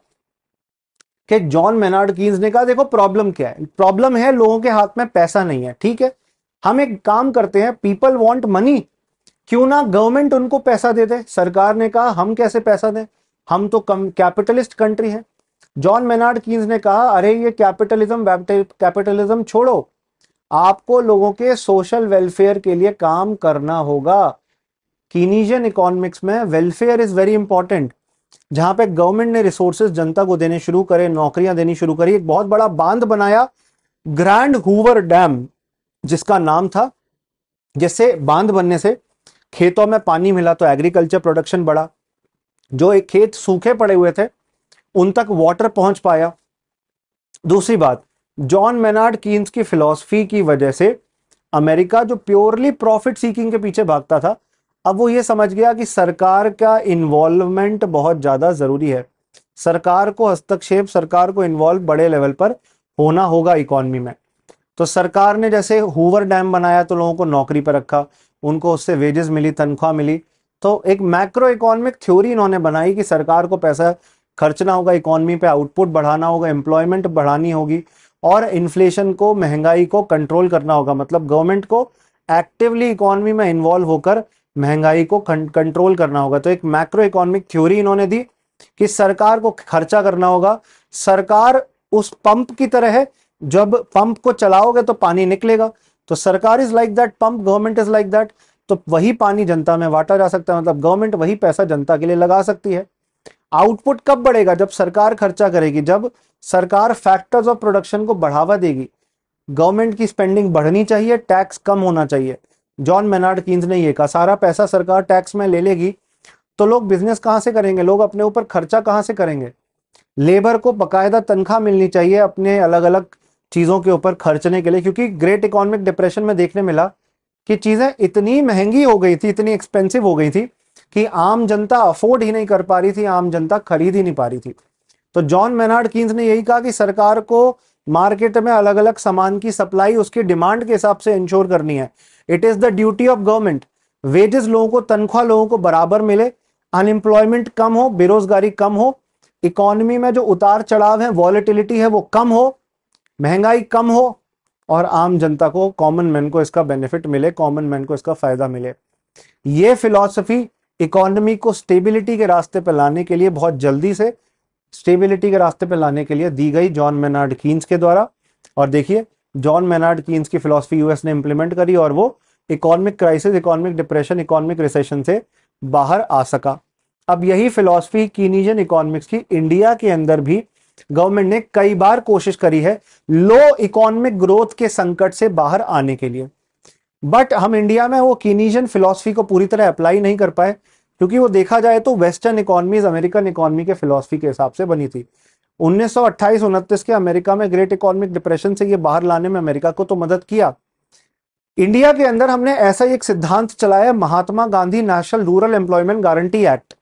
कि जॉन मेनार्ड कीन्स ने कहा देखो प्रॉब्लम क्या है प्रॉब्लम है लोगों के हाथ में पैसा नहीं है ठीक है हम एक काम करते हैं पीपल वॉन्ट मनी क्यों ना गवर्नमेंट उनको पैसा दे दे सरकार ने कहा हम कैसे पैसा दें हम तो कम कैपिटलिस्ट कंट्री है जॉन मेनार्ड कीन्स ने कहा अरे ये कैपिटलिज्म कैपिटलिज्म छोड़ो आपको लोगों के सोशल वेलफेयर के लिए काम करना होगा कीनीजियन इकोनॉमिक्स में वेलफेयर इज वेरी इंपॉर्टेंट जहां पे गवर्नमेंट ने रिसोर्सेज जनता को देने शुरू करे नौकरियां देनी शुरू करी एक बहुत बड़ा बांध बनाया ग्रैंड हुवर डैम जिसका नाम था जिससे बांध बनने से खेतों में पानी मिला तो एग्रीकल्चर प्रोडक्शन बढ़ा जो एक खेत सूखे पड़े हुए थे उन तक वाटर पहुंच पाया दूसरी बात जॉन मेनार्ड कीन्स की फिलॉसफी की वजह से अमेरिका जो प्योरली प्रॉफिट सीकिंग के पीछे भागता था अब वो ये समझ गया कि सरकार का इन्वॉल्वमेंट बहुत ज़्यादा ज़रूरी है सरकार को हस्तक्षेप सरकार को इन्वॉल्व बड़े लेवल पर होना होगा इकोनॉमी में तो सरकार ने जैसे हुवर डैम बनाया तो लोगों को नौकरी पर रखा उनको उससे वेजेस मिली तनख्वाह मिली तो एक मैक्रो इकोनॉमिक थ्योरी इन्होंने बनाई कि सरकार को पैसा खर्चना होगा इकोनॉमी पे आउटपुट बढ़ाना होगा एम्प्लॉयमेंट बढ़ानी होगी और इन्फ्लेशन को महंगाई को कंट्रोल करना होगा मतलब गवर्नमेंट को एक्टिवली इकोनॉमी में इन्वॉल्व होकर महंगाई को कंट्रोल करना होगा तो एक मैक्रो इकोनॉमिक थ्योरी इन्होंने दी कि सरकार को खर्चा करना होगा सरकार उस पंप की तरह है जब पंप को चलाओगे तो पानी निकलेगा तो सरकार is like that pump government is like that तो वही पानी जनता में बांटा जा सकता है मतलब गवर्नमेंट वही पैसा जनता के लिए लगा सकती है आउटपुट कब बढ़ेगा जब सरकार खर्चा करेगी जब सरकार फैक्टर्स ऑफ प्रोडक्शन को बढ़ावा देगी गवर्नमेंट की स्पेंडिंग बढ़नी चाहिए टैक्स कम होना चाहिए जॉन मेनार्ड कीन्स ने यह कहा सारा पैसा सरकार टैक्स में ले लेगी तो लोग बिजनेस कहाँ से करेंगे लोग अपने ऊपर खर्चा कहाँ से करेंगे लेबर को बाकायदा तनख्वाह मिलनी चाहिए अपने अलग अलग चीज़ों के ऊपर खर्चने के लिए क्योंकि ग्रेट इकोनॉमिक डिप्रेशन में देखने मिला कि चीज़ें इतनी महंगी हो गई थी इतनी एक्सपेंसिव हो गई थी कि आम जनता अफोर्ड ही नहीं कर पा रही थी आम जनता खरीद ही नहीं पा रही थी तो जॉन मेनार्ड कीन्स ने यही कहा कि सरकार को मार्केट में अलग अलग सामान की सप्लाई उसकी डिमांड के हिसाब से इंश्योर करनी है it is the duty of government wages लोगों को तनख्वाह लोगों को बराबर मिले अनएम्प्लॉयमेंट कम हो बेरोजगारी कम हो इकोनॉमी में जो उतार चढ़ाव है वॉलिटिलिटी है वो कम हो महंगाई कम हो और आम जनता को कॉमन मैन को इसका बेनिफिट मिले कॉमन मैन को इसका फायदा मिले ये फिलॉसफी इकोनॉमी को स्टेबिलिटी के रास्ते पर लाने के लिए बहुत जल्दी से स्टेबिलिटी के रास्ते पर लाने के लिए दी गई जॉन मेनार्ड कीन्स के द्वारा और देखिए जॉन मेनार्ड कीन्स की फिलोसफी यूएस ने इंप्लीमेंट करी और वो economic crisis economic depression economic recession से बाहर आ सका अब यही फिलोसफी कीनीजन इकोनॉमिक्स की इंडिया के अंदर भी गवर्नमेंट ने कई बार कोशिश करी है लो इकोनॉमिक ग्रोथ के संकट से बाहर आने के लिए बट हम इंडिया में वो कीनीजन फिलोसफी को पूरी तरह अप्लाई नहीं कर पाए क्योंकि वो देखा जाए तो वेस्टर्न इकोनॉमीज अमेरिकन इकोनॉमी के फिलोसफी के हिसाब से बनी थी 1928 उनतीस के अमेरिका में ग्रेट इकोनॉमिक डिप्रेशन से ये बाहर लाने में अमेरिका को तो मदद किया इंडिया के अंदर हमने ऐसा एक सिद्धांत चलाया Mahatma Gandhi national rural employment guarantee act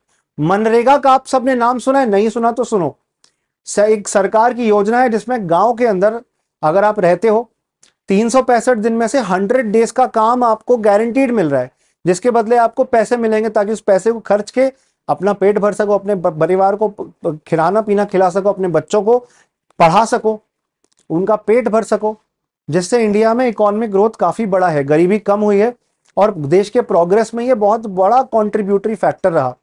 मनरेगा का आप सबने नाम सुना है नहीं सुना तो सुनो एक सरकार की योजना है जिसमें गांव के अंदर अगर आप रहते हो तीन दिन में से हंड्रेड डेज का काम आपको गारंटीड मिल रहा है जिसके बदले आपको पैसे मिलेंगे ताकि उस पैसे को खर्च के अपना पेट भर सको अपने परिवार को खिलाना पीना खिला सको अपने बच्चों को पढ़ा सको उनका पेट भर सको जिससे इंडिया में इकोनॉमिक ग्रोथ काफ़ी बड़ा है गरीबी कम हुई है और देश के प्रोग्रेस में ये बहुत बड़ा कॉन्ट्रीब्यूटरी फैक्टर रहा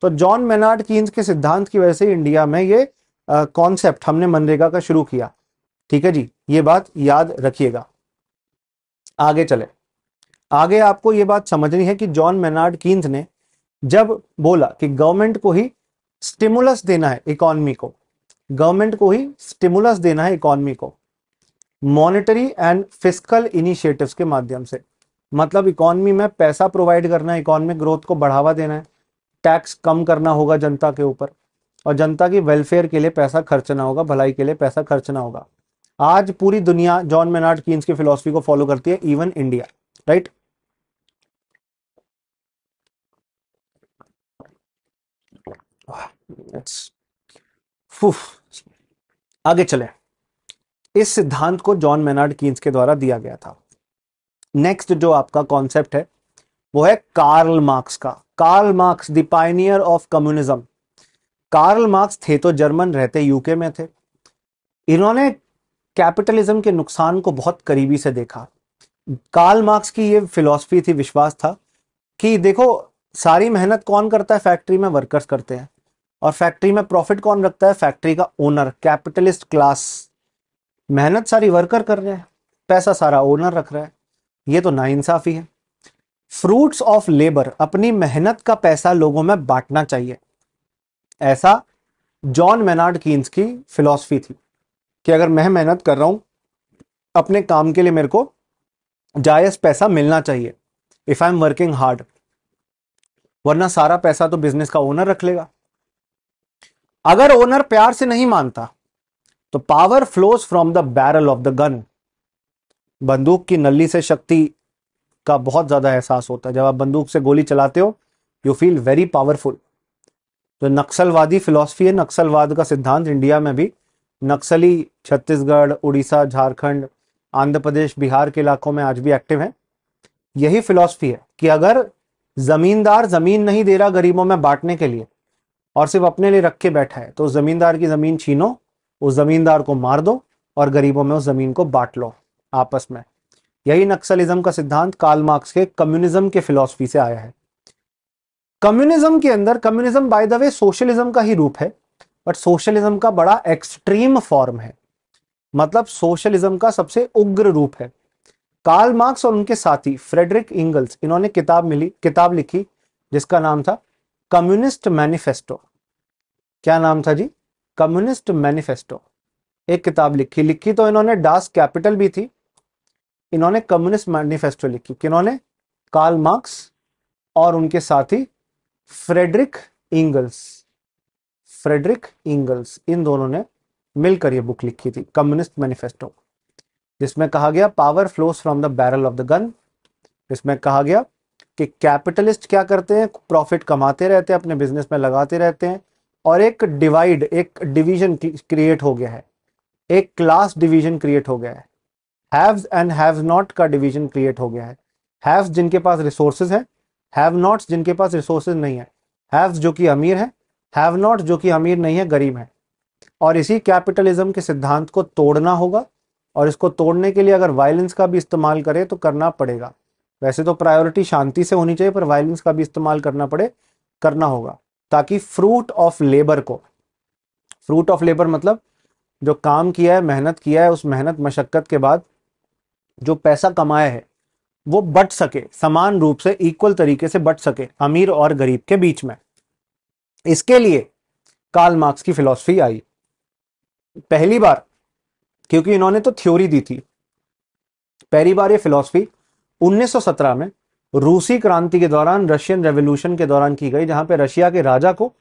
तो जॉन मेनार्ड कीन्स के सिद्धांत की वजह से इंडिया में ये कॉन्सेप्ट हमने मनरेगा का शुरू किया ठीक है जी ये बात याद रखिएगा आगे चले आगे आपको ये बात समझनी है कि जॉन मेनार्ड कींथ ने जब बोला कि गवर्नमेंट को ही स्टिमुलस देना है इकोनॉमी को गवर्नमेंट को ही स्टिमुलस देना है इकोनॉमी को मॉनेटरी एंड फिजिकल इनिशिएटिव्स के माध्यम से मतलब इकोनॉमी में पैसा प्रोवाइड करना है इकोनॉमिक ग्रोथ को बढ़ावा देना है टैक्स कम करना होगा जनता के ऊपर और जनता की वेलफेयर के लिए पैसा खर्चना होगा भलाई के लिए पैसा खर्चना होगा आज पूरी दुनिया जॉन मेनार्ड कीन्स की फिलोसफी को फॉलो करती है इवन इंडिया राइट आगे चले इस सिद्धांत को जॉन मेनार्ड कीन्स के द्वारा दिया गया था नेक्स्ट जो आपका कॉन्सेप्ट है वो है कार्ल मार्क्स का Karl Marx the pioneer of communism Karl Marx थे तो जर्मन रहते यूके में थे इन्होंने कैपिटलिज्म के नुकसान को बहुत करीबी से देखा कार्ल मार्क्स की ये फिलॉसफी थी विश्वास था कि देखो सारी मेहनत कौन करता है फैक्ट्री में वर्कर्स करते हैं और फैक्ट्री में प्रॉफिट कौन रखता है फैक्ट्री का ओनर कैपिटलिस्ट क्लास मेहनत सारी वर्कर कर रहे हैं पैसा सारा ओनर रख रहा है ये तो नाइंसाफी है फ्रूट्स ऑफ लेबर अपनी मेहनत का पैसा लोगों में बांटना चाहिए ऐसा जॉन मेनार्ड कीन्स की फिलॉसफी थी कि अगर मैं मेहनत कर रहा हूँ अपने काम के लिए मेरे को जायज़ पैसा मिलना चाहिए if I am working hard वरना सारा पैसा तो बिजनेस का ओनर रख लेगा अगर ओनर प्यार से नहीं मानता तो power flows from the barrel of the gun बंदूक की नली से शक्ति का बहुत ज़्यादा एहसास होता है जब आप बंदूक से गोली चलाते हो यू फील वेरी पावरफुल तो नक्सलवादी फिलोसफी है नक्सलवाद का सिद्धांत इंडिया में भी नक्सली छत्तीसगढ़ उड़ीसा झारखंड आंध्र प्रदेश बिहार के इलाकों में आज भी एक्टिव हैं यही फिलॉसफी है कि अगर जमींदार जमीन नहीं दे रहा गरीबों में बांटने के लिए और सिर्फ अपने लिए रख के बैठा है तो जमींदार की जमीन छीनो उस जमींदार को मार दो और गरीबों में उस जमीन को बांट लो आपस में यही नक्सलिज्म का सिद्धांत कार्ल मार्क्स के कम्युनिज्म के फिलॉसफी से आया है कम्युनिज्म के अंदर communism by the way socialism का ही रूप है बट सोशलिज्म का बड़ा एक्सट्रीम फॉर्म है मतलब सोशलिज्म का सबसे उग्र रूप है कार्ल मार्क्स और उनके साथी फ्रेडरिक इंगल्स इन्होंने किताब मिली किताब लिखी जिसका नाम था कम्युनिस्ट मैनिफेस्टो क्या नाम था जी कम्युनिस्ट मैनिफेस्टो एक किताब लिखी लिखी तो इन्होंने डास कैपिटल भी थी इन्होंने कम्युनिस्ट मैनिफेस्टो लिखी कि इन्होंने कार्ल मार्क्स और उनके साथी फ्रेडरिक इंगल्स फ्रेडरिक इंगल्स इन दोनों ने मिलकर ये बुक लिखी थी कम्युनिस्ट मैनिफेस्टो जिसमें कहा गया power flows from the barrel of the gun इसमें कहा गया कि कैपिटलिस्ट क्या करते हैं प्रॉफिट कमाते रहते हैं अपने बिजनेस में लगाते रहते हैं और एक डिवाइड एक डिवीजन क्रिएट हो गया है एक क्लास डिवीजन क्रिएट हो गया है हैव्स एंड हैव नॉट का डिवीजन क्रिएट हो गया है हैव्स जिनके पास रिसोर्सेज हैं हैव नॉट्स जिनके पास रिसोर्सेज नहीं है हैव्स जो कि अमीर हैं हैव नॉट जो कि अमीर नहीं है गरीब है और इसी कैपिटलिज्म के सिद्धांत को तोड़ना होगा और इसको तोड़ने के लिए अगर वायलेंस का भी इस्तेमाल करें तो करना पड़ेगा वैसे तो प्रायोरिटी शांति से होनी चाहिए पर वायलेंस का भी इस्तेमाल करना पड़े करना होगा ताकि फ्रूट ऑफ लेबर को फ्रूट ऑफ लेबर मतलब जो काम किया है मेहनत किया है उस मेहनत मशक्क़त के बाद जो पैसा कमाया है वो बट सके समान रूप से इक्वल तरीके से बट सके अमीर और गरीब के बीच में इसके लिए कार्ल मार्क्स की फिलॉसफी आई पहली बार क्योंकि इन्होंने तो थ्योरी दी थी पहली बार ये फिलॉसफी 1917 में रूसी क्रांति के दौरान रशियन रेवोल्यूशन के दौरान की गई जहां पे रशिया के राजा को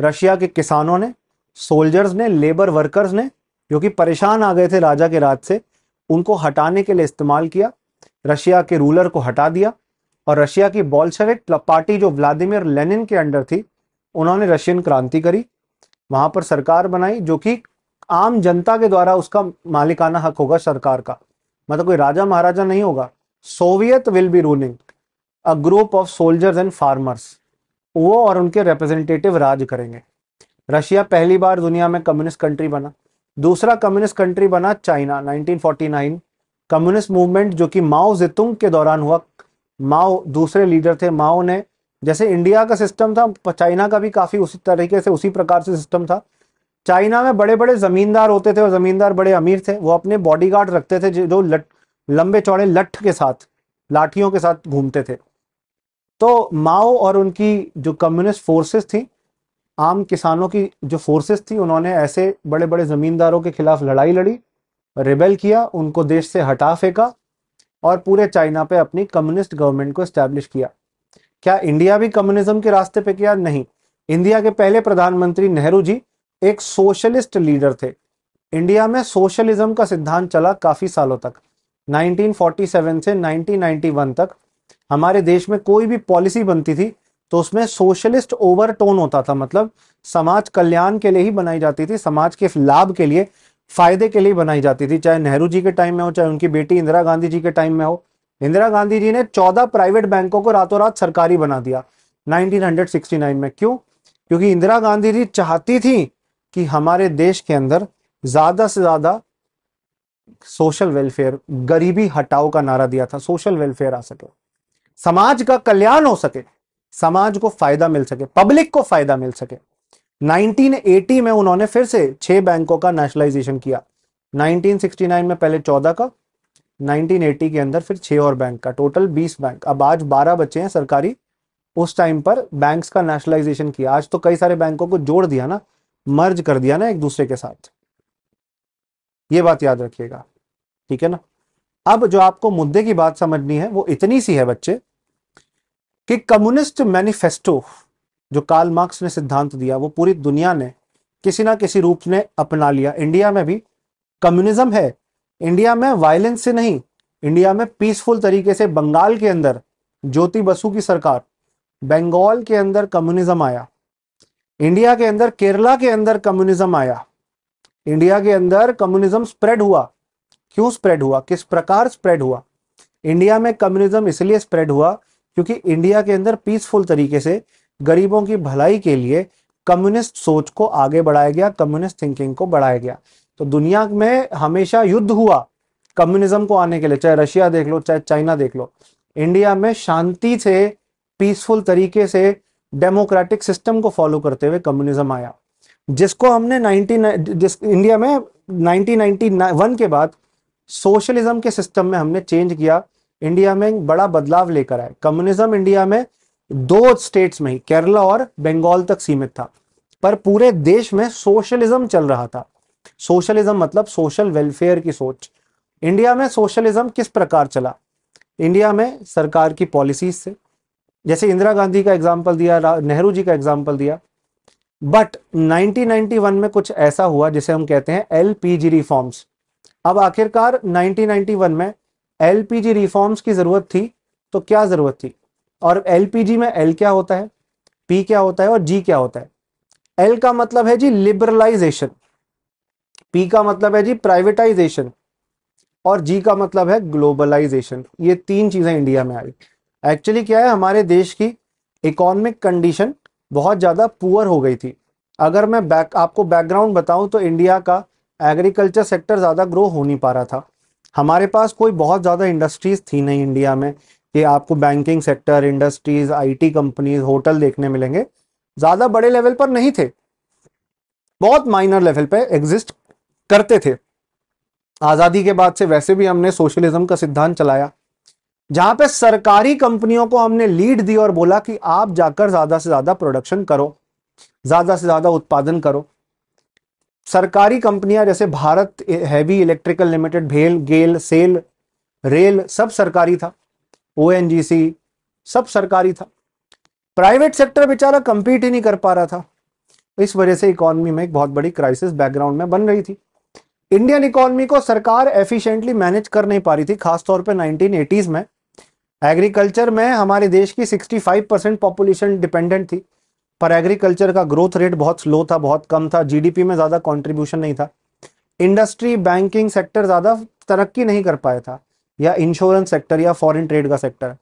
रशिया के किसानों ने सोल्जर्स ने लेबर वर्कर्स ने जो कि परेशान आ गए थे राजा के राज से उनको हटाने के लिए इस्तेमाल किया रशिया के रूलर को हटा दिया और रशिया की बॉल्शेविक पार्टी जो व्लादिमिर लेनिन के अंडर थी उन्होंने रशियन क्रांति करी वहां पर सरकार बनाई जो कि आम जनता के द्वारा उसका मालिकाना हक होगा सरकार का मतलब कोई राजा महाराजा नहीं होगा Soviet will be ruling a group of soldiers and farmers वो और उनके रिप्रेजेंटेटिव राज करेंगे रशिया पहली बार दुनिया में कम्युनिस्ट कंट्री बना दूसरा कम्युनिस्ट कंट्री बना चाइना 1949 कम्युनिस्ट मूवमेंट जो कि माओ जितुंग के दौरान हुआ माओ दूसरे लीडर थे माओ ने जैसे इंडिया का सिस्टम था चाइना का भी काफ़ी उसी तरीके से उसी प्रकार से सिस्टम था चाइना में बड़े बड़े ज़मींदार होते थे और ज़मींदार बड़े अमीर थे वो अपने बॉडीगार्ड रखते थे जो लट लंबे चौड़े लठ के साथ लाठियों के साथ घूमते थे तो माओ और उनकी जो कम्युनिस्ट फोर्सेस थी आम किसानों की जो फोर्सेस थी उन्होंने ऐसे बड़े बड़े ज़मींदारों के खिलाफ लड़ाई लड़ी रिबेल किया उनको देश से हटा फेंका और पूरे चाइना पे अपनी कम्युनिस्ट गवर्नमेंट को इस्टेब्लिश किया क्या इंडिया भी कम्युनिज्म के रास्ते पे किया नहीं इंडिया के पहले प्रधानमंत्री नेहरू जी एक सोशलिस्ट लीडर थे इंडिया में सोशलिज्म का सिद्धांत चला काफी सालों तक 1947 से 1991 तक हमारे देश में कोई भी पॉलिसी बनती थी तो उसमें सोशलिस्ट ओवर होता था मतलब समाज कल्याण के लिए ही बनाई जाती थी समाज के लाभ के लिए फायदे के लिए बनाई जाती थी चाहे नेहरू जी के टाइम में हो चाहे उनकी बेटी इंदिरा गांधी जी के टाइम में हो इंदिरा गांधी जी ने 14 प्राइवेट बैंकों को रातों रात सरकारी बना दिया 1969 में क्यों क्योंकि इंदिरा गांधी जी चाहती थी कि हमारे देश के अंदर ज्यादा से ज्यादा सोशल वेलफेयर गरीबी हटाओ का नारा दिया था सोशल वेलफेयर आ सके समाज का कल्याण हो सके समाज को फायदा मिल सके पब्लिक को फायदा मिल सके 1980 में उन्होंने फिर से छह बैंकों का नेशनलाइजेशन किया 1969 में पहले 14 का 1980 के अंदर फिर छह और बैंक का टोटल 20 बैंक अब आज 12 बच्चे हैं सरकारी उस टाइम पर बैंक्स का नेशनलाइजेशन किया आज तो कई सारे बैंकों को जोड़ दिया ना मर्ज कर दिया ना एक दूसरे के साथ ये बात याद रखिएगा ठीक है ना अब जो आपको मुद्दे की बात समझनी है वो इतनी सी है बच्चे कि कम्युनिस्ट मैनिफेस्टो जो कार्ल मार्क्स ने सिद्धांत दिया वो पूरी दुनिया ने किसी ना किसी रूप ने अपना लिया इंडिया में भी कम्युनिज्म है इंडिया में वायलेंस से नहीं इंडिया में पीसफुल तरीके से बंगाल के अंदर ज्योति बसु की सरकार बंगाल के अंदर कम्युनिज्म आया इंडिया के अंदर केरला के अंदर कम्युनिज्म आया इंडिया के अंदर कम्युनिज्म स्प्रेड हुआ क्यों स्प्रेड हुआ किस प्रकार स्प्रेड हुआ इंडिया में कम्युनिज्म इसलिए स्प्रेड हुआ क्योंकि इंडिया के अंदर पीसफुल तरीके से गरीबों की भलाई के लिए कम्युनिस्ट सोच को आगे बढ़ाया गया कम्युनिस्ट थिंकिंग को बढ़ाया गया तो दुनिया में हमेशा युद्ध हुआ कम्युनिज्म को आने के लिए चाहे रशिया देख लो चाहे चाइना देख लो इंडिया में शांति से पीसफुल तरीके से डेमोक्रेटिक सिस्टम को फॉलो करते हुए कम्युनिज्म आया जिसको हमने 19 जिस इंडिया में 1991 के बाद सोशलिज्म के सिस्टम में हमने चेंज किया इंडिया में बड़ा बदलाव लेकर आए कम्युनिज्म इंडिया में दो स्टेट्स में ही केरला और बंगाल तक सीमित था पर पूरे देश में सोशलिज्म चल रहा था सोशलिज्म मतलब सोशल वेलफेयर की सोच इंडिया में सोशलिज्म किस प्रकार चला इंडिया में सरकार की पॉलिसीज से जैसे इंदिरा गांधी का एग्जाम्पल दिया नेहरू जी का एग्जाम्पल दिया बट 1991 में कुछ ऐसा हुआ जिसे हम कहते हैं एलपीजी रिफॉर्म्स अब आखिरकार 1991 में एलपीजी रिफॉर्म्स की जरूरत थी तो क्या जरूरत थी और एलपीजी में एल क्या होता है पी क्या होता है और जी क्या होता है एल का मतलब है जी लिबरलाइजेशन पी का मतलब है जी प्राइवेटाइजेशन और जी का मतलब है ग्लोबलाइजेशन ये तीन चीज़ें इंडिया में आई एक्चुअली क्या है हमारे देश की इकोनॉमिक कंडीशन बहुत ज़्यादा पुअर हो गई थी अगर मैं बैक आपको बैकग्राउंड बताऊं तो इंडिया का एग्रीकल्चर सेक्टर ज़्यादा ग्रो हो नहीं पा रहा था हमारे पास कोई बहुत ज़्यादा इंडस्ट्रीज़ थी नहीं इंडिया में कि आपको banking sector industries IT companies hotel देखने मिलेंगे ज़्यादा बड़े लेवल पर नहीं थे बहुत माइनर लेवल पर एग्जिस्ट करते थे आज़ादी के बाद से वैसे भी हमने सोशलिज्म का सिद्धांत चलाया जहां पे सरकारी कंपनियों को हमने लीड दी और बोला कि आप जाकर ज़्यादा से ज़्यादा प्रोडक्शन करो ज़्यादा से ज़्यादा उत्पादन करो सरकारी कंपनियां जैसे भारत हैवी इलेक्ट्रिकल लिमिटेड भेल गेल सेल रेल सब सरकारी था ओ सब सरकारी था प्राइवेट सेक्टर बेचारा कंपीट ही नहीं कर पा रहा था इस वजह से इकोनॉमी में एक बहुत बड़ी क्राइसिस बैकग्राउंड में बन रही थी इंडियन इकोनॉमी को सरकार एफिशिएंटली मैनेज कर नहीं पा रही थी खासतौर पर नाइनटीन में एग्रीकल्चर में हमारे देश की 65 परसेंट पॉपुलेशन डिपेंडेंट थी पर एग्रीकल्चर का ग्रोथ रेट बहुत स्लो था बहुत कम था जीडीपी में ज़्यादा कंट्रीब्यूशन नहीं था इंडस्ट्री बैंकिंग सेक्टर ज़्यादा तरक्की नहीं कर पाया था या इंश्योरेंस सेक्टर या फॉरेन ट्रेड का सेक्टर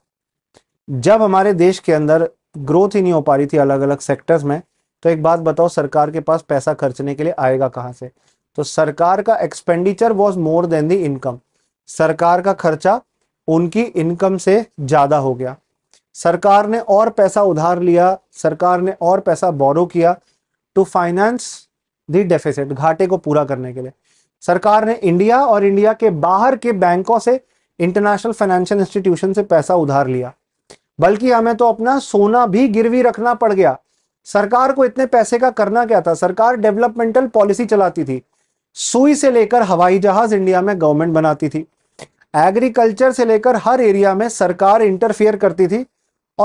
जब हमारे देश के अंदर ग्रोथ ही नहीं हो पा रही थी अलग अलग सेक्टर्स में तो एक बात बताओ सरकार के पास पैसा खर्चने के लिए आएगा कहाँ से तो सरकार का expenditure was more than the income सरकार का खर्चा उनकी इनकम से ज़्यादा हो गया सरकार ने और पैसा उधार लिया सरकार ने और पैसा बोरो किया टू फाइनेंस दी डेफिसिट घाटे को पूरा करने के लिए सरकार ने इंडिया और इंडिया के बाहर के बैंकों से इंटरनेशनल फाइनेंशियल इंस्टीट्यूशन से पैसा उधार लिया बल्कि हमें तो अपना सोना भी गिरवी रखना पड़ गया सरकार को इतने पैसे का करना क्या था सरकार डेवलपमेंटल पॉलिसी चलाती थी सुई से लेकर हवाई जहाज इंडिया में गवर्नमेंट बनाती थी एग्रीकल्चर से लेकर हर एरिया में सरकार इंटरफेयर करती थी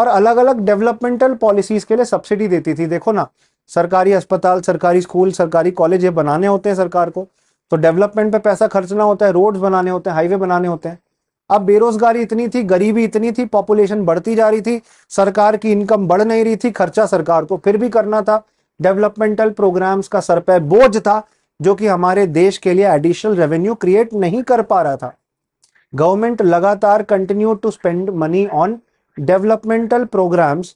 और अलग अलग डेवलपमेंटल पॉलिसीज के लिए सब्सिडी देती थी देखो ना सरकारी अस्पताल सरकारी स्कूल सरकारी कॉलेज ये बनाने होते हैं सरकार को तो डेवलपमेंट पे पैसा खर्चना होता है रोड्स बनाने होते हैं हाईवे बनाने होते हैं अब बेरोजगारी इतनी थी गरीबी इतनी थी पॉपुलेशन बढ़ती जा रही थी सरकार की इनकम बढ़ नहीं रही थी खर्चा सरकार को फिर भी करना था डेवलपमेंटल प्रोग्राम्स का सरपे बोझ था जो कि हमारे देश के लिए एडिशनल रेवेन्यू क्रिएट नहीं कर पा रहा था गवर्नमेंट लगातार continue to spend money on developmental programmes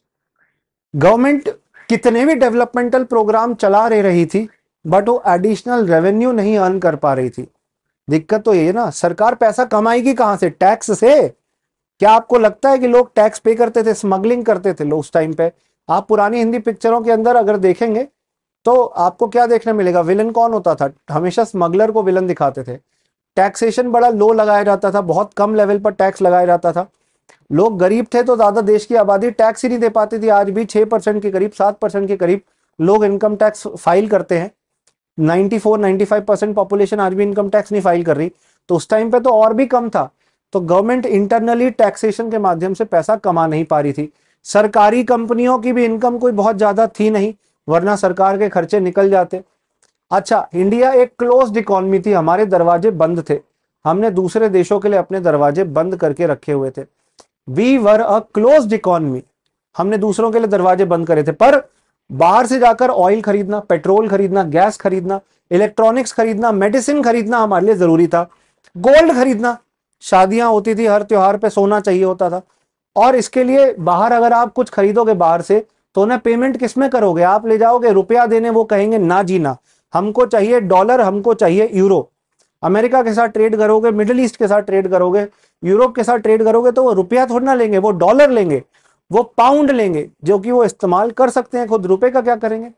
government कितने भी डेवलपमेंटल प्रोग्राम चला रह रही थी बट वो एडिशनल रेवेन्यू नहीं अर्न कर पा रही थी दिक्कत तो ये ना सरकार पैसा कमाएगी कहां से टैक्स से क्या आपको लगता है कि लोग टैक्स पे करते थे स्मगलिंग करते थे लोग उस टाइम पे आप पुरानी हिंदी पिक्चरों के अंदर अगर देखेंगे तो आपको क्या देखने मिलेगा विलन कौन होता था हमेशा स्मगलर को विलन दिखाते थे टैक्सेशन बड़ा लो लगाया जाता था बहुत कम लेवल पर टैक्स लगाया जाता था लोग गरीब थे तो ज़्यादा देश की आबादी टैक्स ही नहीं दे पाती थी आज भी छह परसेंट के करीब सात परसेंट के करीब लोग इनकम टैक्स फाइल करते हैं 94 95 परसेंट पॉपुलेशन आज भी इनकम टैक्स नहीं फाइल कर रही तो उस टाइम पे तो और भी कम था तो गवर्नमेंट इंटरनली टैक्सेशन के माध्यम से पैसा कमा नहीं पा रही थी सरकारी कंपनियों की भी इनकम कोई बहुत ज़्यादा थी नहीं वरना सरकार के खर्चे निकल जाते अच्छा इंडिया एक क्लोज इकॉनमी थी हमारे दरवाजे बंद थे हमने दूसरे देशों के लिए अपने दरवाजे बंद करके रखे हुए थे we were a close economy हमने दूसरों के लिए दरवाजे बंद करे थे पर बाहर से जाकर ऑयल खरीदना पेट्रोल खरीदना गैस खरीदना इलेक्ट्रॉनिक्स खरीदना मेडिसिन खरीदना हमारे लिए जरूरी था गोल्ड खरीदना शादियां होती थी हर त्योहार पे सोना चाहिए होता था और इसके लिए बाहर अगर आप कुछ खरीदोगे बाहर से तो उन्हें पेमेंट किस में करोगे आप ले जाओगे रुपया देने वो कहेंगे ना जीना हमको चाहिए डॉलर हमको चाहिए यूरो अमेरिका के साथ ट्रेड करोगे मिडिल ईस्ट के साथ ट्रेड करोगे यूरोप के साथ ट्रेड करोगे तो वो रुपया थोड़ा ना लेंगे वो डॉलर लेंगे वो पाउंड लेंगे जो कि वो इस्तेमाल कर सकते हैं खुद रुपए का क्या करेंगे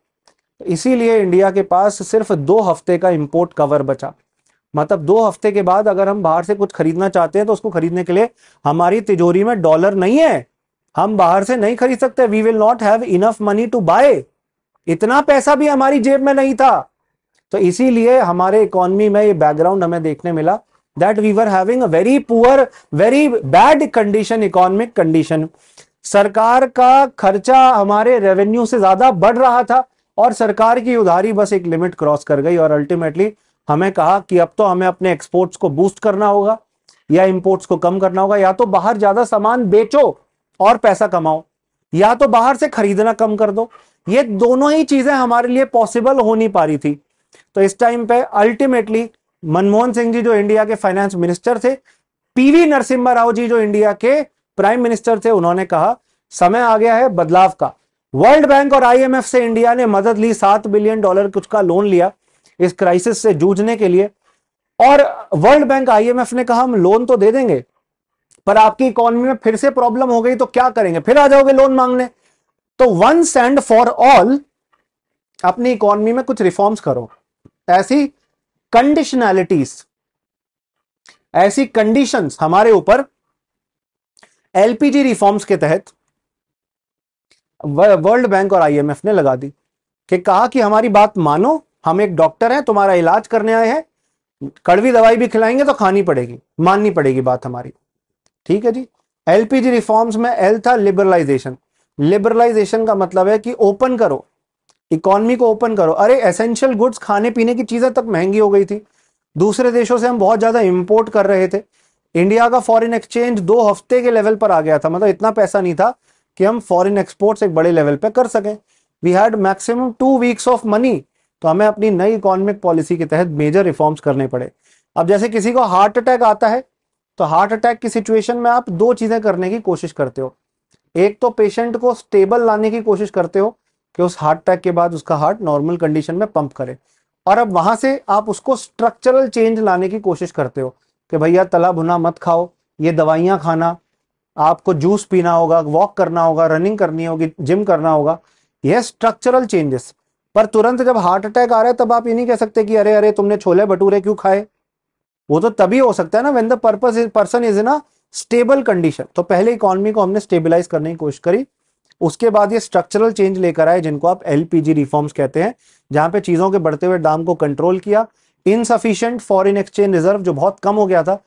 इसीलिए इंडिया के पास सिर्फ दो हफ्ते का इम्पोर्ट कवर बचा मतलब दो हफ्ते के बाद अगर हम बाहर से कुछ खरीदना चाहते हैं तो उसको खरीदने के लिए हमारी तिजोरी में डॉलर नहीं है हम बाहर से नहीं खरीद सकते we will not have enough money to buy इतना पैसा भी हमारी जेब में नहीं था तो इसीलिए हमारे इकोनॉमी में ये बैकग्राउंड हमें देखने मिला that we were having a very poor very bad condition economic condition सरकार का खर्चा हमारे रेवेन्यू से ज्यादा बढ़ रहा था और सरकार की उधारी बस एक लिमिट क्रॉस कर गई और अल्टीमेटली हमें कहा कि अब तो हमें अपने एक्सपोर्ट्स को बूस्ट करना होगा या इंपोर्ट्स को कम करना होगा या तो बाहर ज्यादा सामान बेचो और पैसा कमाओ या तो बाहर से खरीदना कम कर दो ये दोनों ही चीजें हमारे लिए पॉसिबल हो नहीं पा रही थी तो इस टाइम पे अल्टीमेटली मनमोहन सिंह जी जो इंडिया के फाइनेंस मिनिस्टर थे पीवी नरसिम्हा राव जी जो इंडिया के प्राइम मिनिस्टर थे उन्होंने कहा समय आ गया है बदलाव का वर्ल्ड बैंक और आईएमएफ से इंडिया ने मदद ली सात बिलियन डॉलर कुछ का लोन लिया इस क्राइसिस से जूझने के लिए और वर्ल्ड बैंक आईएमएफ ने कहा हम लोन तो दे देंगे पर आपकी इकोनॉमी में फिर से प्रॉब्लम हो गई तो क्या करेंगे फिर आ जाओगे लोन मांगने तो वंस एंड फॉर ऑल अपनी इकोनॉमी में कुछ रिफॉर्म्स करो ऐसी कंडीशनैलिटीज ऐसी कंडीशंस हमारे ऊपर एलपीजी रिफॉर्म्स के तहत वर्ल्ड बैंक और आईएमएफ ने लगा दी कि कहा कि हमारी बात मानो हम एक डॉक्टर हैं तुम्हारा इलाज करने आए हैं कड़वी दवाई भी खिलाएंगे तो खानी पड़ेगी माननी पड़ेगी बात हमारी ठीक है जी एलपीजी रिफॉर्म्स में एल था लिबरलाइजेशन लिबरलाइजेशन का मतलब है कि ओपन करो इकोनॉमी को ओपन करो अरे एसेंशियल गुड्स खाने पीने की चीजें तक महंगी हो गई थी दूसरे देशों से हम बहुत ज्यादा इंपोर्ट कर रहे थे इंडिया का फॉरेन एक्सचेंज दो हफ्ते के लेवल पर आ गया था मतलब इतना पैसा नहीं था कि हम फॉरेन एक्सपोर्ट्स एक बड़े लेवल पर कर सकें we had maximum two weeks of money तो हमें अपनी नई इकोनॉमिक पॉलिसी के तहत मेजर रिफॉर्म्स करने पड़े अब जैसे किसी को हार्ट अटैक आता है तो हार्ट अटैक की सिचुएशन में आप दो चीज़ें करने की कोशिश करते हो एक तो पेशेंट को स्टेबल लाने की कोशिश करते हो कि उस हार्ट अटैक के बाद उसका हार्ट नॉर्मल कंडीशन में पंप करे और अब वहां से आप उसको स्ट्रक्चरल चेंज लाने की कोशिश करते हो कि भैया तला भुना मत खाओ ये दवाइयां खाना आपको जूस पीना होगा वॉक करना होगा रनिंग करनी होगी जिम करना होगा यह स्ट्रक्चरल चेंजेस पर तुरंत जब हार्ट अटैक आ रहा है तब आप ये नहीं कह सकते कि अरे अरे तुमने छोले भटूरे क्यों खाए वो तो तभी हो सकता है ना when the purpose person is in stable condition तो पहले इकोनॉमी को हमने स्टेबिलाईज करने की कोशिश करी उसके बाद ये स्ट्रक्चरल चेंज लेकर आए जिनको आप एलपीजी रिफॉर्म्स कहते हैं जहां पे चीजों के बढ़ते हुए दाम को कंट्रोल किया इनसफिशियंट फॉरेन एक्सचेंज रिजर्व जो बहुत कम हो गया था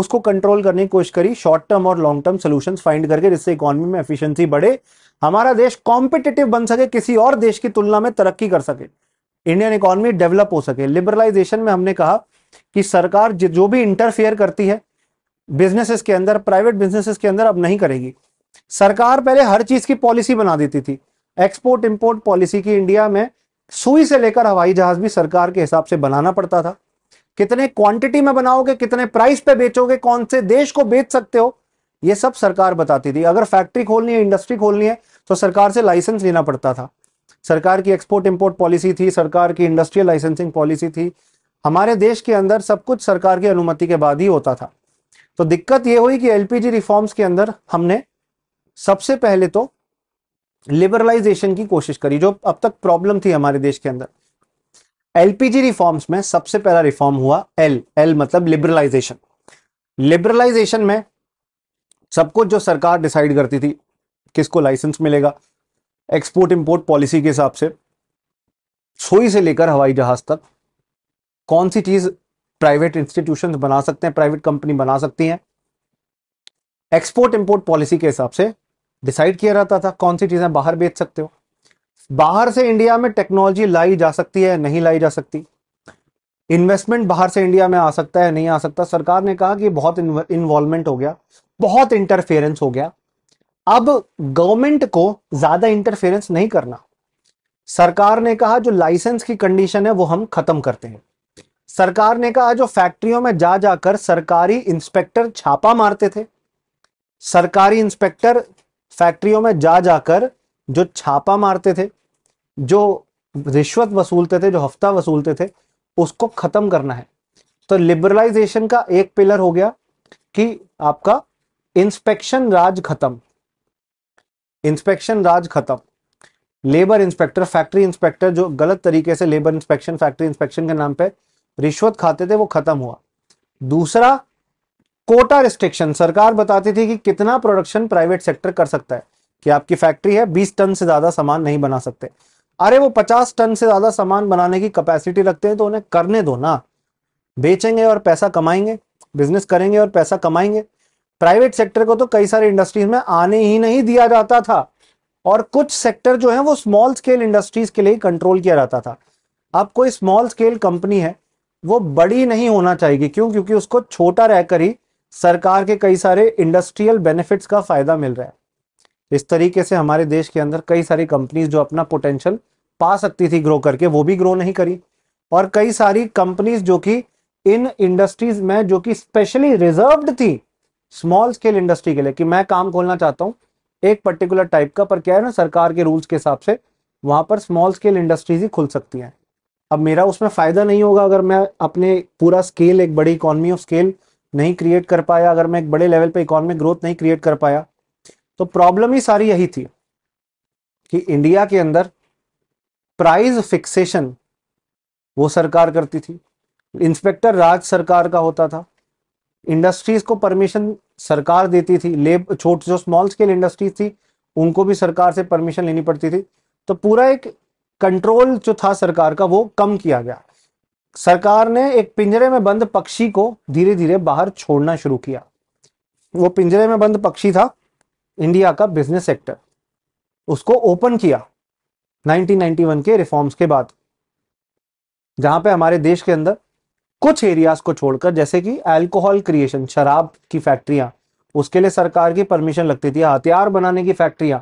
उसको कंट्रोल करने की कोशिश करी शॉर्ट टर्म और लॉन्ग टर्म सोल्यूशन फाइंड करके जिससे इकोनॉमी में एफिशिएंसी बढ़े हमारा देश कॉम्पिटेटिव बन सके किसी और देश की तुलना में तरक्की कर सके इंडियन इकोनॉमी डेवलप हो सके लिबरलाइजेशन में हमने कहा कि सरकार जो भी इंटरफेयर करती है बिजनेसेस के अंदर प्राइवेट बिजनेसेस के अंदर अब नहीं करेगी सरकार पहले हर चीज की पॉलिसी बना देती थी एक्सपोर्ट इंपोर्ट पॉलिसी की इंडिया में सुई से लेकर हवाई जहाज भी सरकार के हिसाब से बनाना पड़ता था कितने क्वांटिटी में बनाओगे कितने प्राइस पे बेचोगे कौन से देश को बेच सकते हो ये सब सरकार बताती थी अगर फैक्ट्री खोलनी है इंडस्ट्री खोलनी है तो सरकार से लाइसेंस लेना पड़ता था सरकार की एक्सपोर्ट इंपोर्ट पॉलिसी थी सरकार की इंडस्ट्रियल लाइसेंसिंग पॉलिसी थी हमारे देश के अंदर सब कुछ सरकार की अनुमति के बाद ही होता था तो दिक्कत यह हुई कि एलपीजी रिफॉर्म्स के अंदर हमने सबसे पहले तो लिबरलाइजेशन की कोशिश करी जो अब तक प्रॉब्लम थी हमारे देश के अंदर एलपीजी रिफॉर्म्स में सबसे पहला रिफॉर्म हुआ एल एल मतलब लिबरलाइजेशन लिबरलाइजेशन में सब कुछ जो सरकार डिसाइड करती थी किसको लाइसेंस मिलेगा एक्सपोर्ट इंपोर्ट पॉलिसी के हिसाब से सोई से लेकर हवाई जहाज तक कौन सी चीज प्राइवेट इंस्टीट्यूशन बना सकते हैं प्राइवेट कंपनी बना सकती है एक्सपोर्ट इंपोर्ट पॉलिसी के हिसाब से डिसाइड किया जाता था कौन सी चीजें बाहर बेच सकते हो बाहर से इंडिया में टेक्नोलॉजी लाई जा सकती है नहीं लाई जा सकती इन्वेस्टमेंट बाहर से इंडिया में आ सकता है नहीं आ सकता सरकार ने कहा कि बहुत इन्वॉल्वमेंट हो गया बहुत इंटरफेरेंस हो गया अब गवर्नमेंट को ज्यादा इंटरफेरेंस नहीं करना सरकार ने कहा जो लाइसेंस की कंडीशन है वो हम खत्म करते हैं सरकार ने कहा जो फैक्ट्रियों में जा जाकर सरकारी इंस्पेक्टर छापा मारते थे सरकारी इंस्पेक्टर फैक्ट्रियों में जा जाकर जो छापा मारते थे जो रिश्वत वसूलते थे जो हफ्ता वसूलते थे उसको खत्म करना है तो लिबरलाइजेशन का एक पिलर हो गया कि आपका इंस्पेक्शन राज खत्म इंस्पेक्शन राज खत्म लेबर इंस्पेक्टर फैक्ट्री इंस्पेक्टर जो गलत तरीके से लेबर इंस्पेक्शन फैक्ट्री इंस्पेक्शन के नाम पे रिश्वत खाते थे वो खत्म हुआ दूसरा कोटा रिस्ट्रिक्शन सरकार बताती थी कि कितना प्रोडक्शन प्राइवेट सेक्टर कर सकता है कि आपकी फैक्ट्री है 20 टन से ज्यादा सामान नहीं बना सकते अरे वो 50 टन से ज्यादा सामान बनाने की कैपेसिटी रखते हैं तो उन्हें करने दो ना बेचेंगे और पैसा कमाएंगे बिजनेस करेंगे और पैसा कमाएंगे प्राइवेट सेक्टर को तो कई सारी इंडस्ट्रीज में आने ही नहीं दिया जाता था और कुछ सेक्टर जो है वो स्मॉल स्केल इंडस्ट्रीज के लिए कंट्रोल किया जाता था अब कोई स्मॉल स्केल कंपनी है वो बड़ी नहीं होना चाहिए क्यों क्योंकि उसको छोटा रहकर ही सरकार के कई सारे इंडस्ट्रियल बेनिफिट्स का फायदा मिल रहा है इस तरीके से हमारे देश के अंदर कई सारी कंपनीज जो अपना पोटेंशियल पा सकती थी ग्रो करके वो भी ग्रो नहीं करी और कई सारी कंपनीज जो कि इन इंडस्ट्रीज में जो कि स्पेशली रिजर्व्ड थी स्मॉल स्केल इंडस्ट्री के लिए कि मैं काम खोलना चाहता हूँ एक पर्टिकुलर टाइप का पर क्या है ना सरकार के रूल्स के हिसाब से वहां पर स्मॉल स्केल इंडस्ट्रीज ही खुल सकती हैं अब मेरा उसमें फ़ायदा नहीं होगा अगर मैं अपने पूरा स्केल एक बड़ी इकोनॉमी ऑफ स्केल नहीं क्रिएट कर पाया अगर मैं एक बड़े लेवल पे इकोनॉमिक ग्रोथ नहीं क्रिएट कर पाया तो प्रॉब्लम ही सारी यही थी कि इंडिया के अंदर प्राइस फिक्सेशन वो सरकार करती थी इंस्पेक्टर राज सरकार का होता था इंडस्ट्रीज को परमिशन सरकार देती थी लेब छोट जो स्मॉल स्केल इंडस्ट्रीज थी उनको भी सरकार से परमिशन लेनी पड़ती थी तो पूरा एक कंट्रोल जो था सरकार का वो कम किया गया सरकार ने एक पिंजरे में बंद पक्षी को धीरे धीरे बाहर छोड़ना शुरू किया वो पिंजरे में बंद पक्षी था इंडिया का बिजनेस सेक्टर उसको ओपन किया 1991 के रिफॉर्म्स के बाद जहां पे हमारे देश के अंदर कुछ एरियाज को छोड़कर जैसे कि अल्कोहल क्रिएशन शराब की फैक्ट्रियां उसके लिए सरकार की परमिशन लगती थी हथियार बनाने की फैक्ट्रियां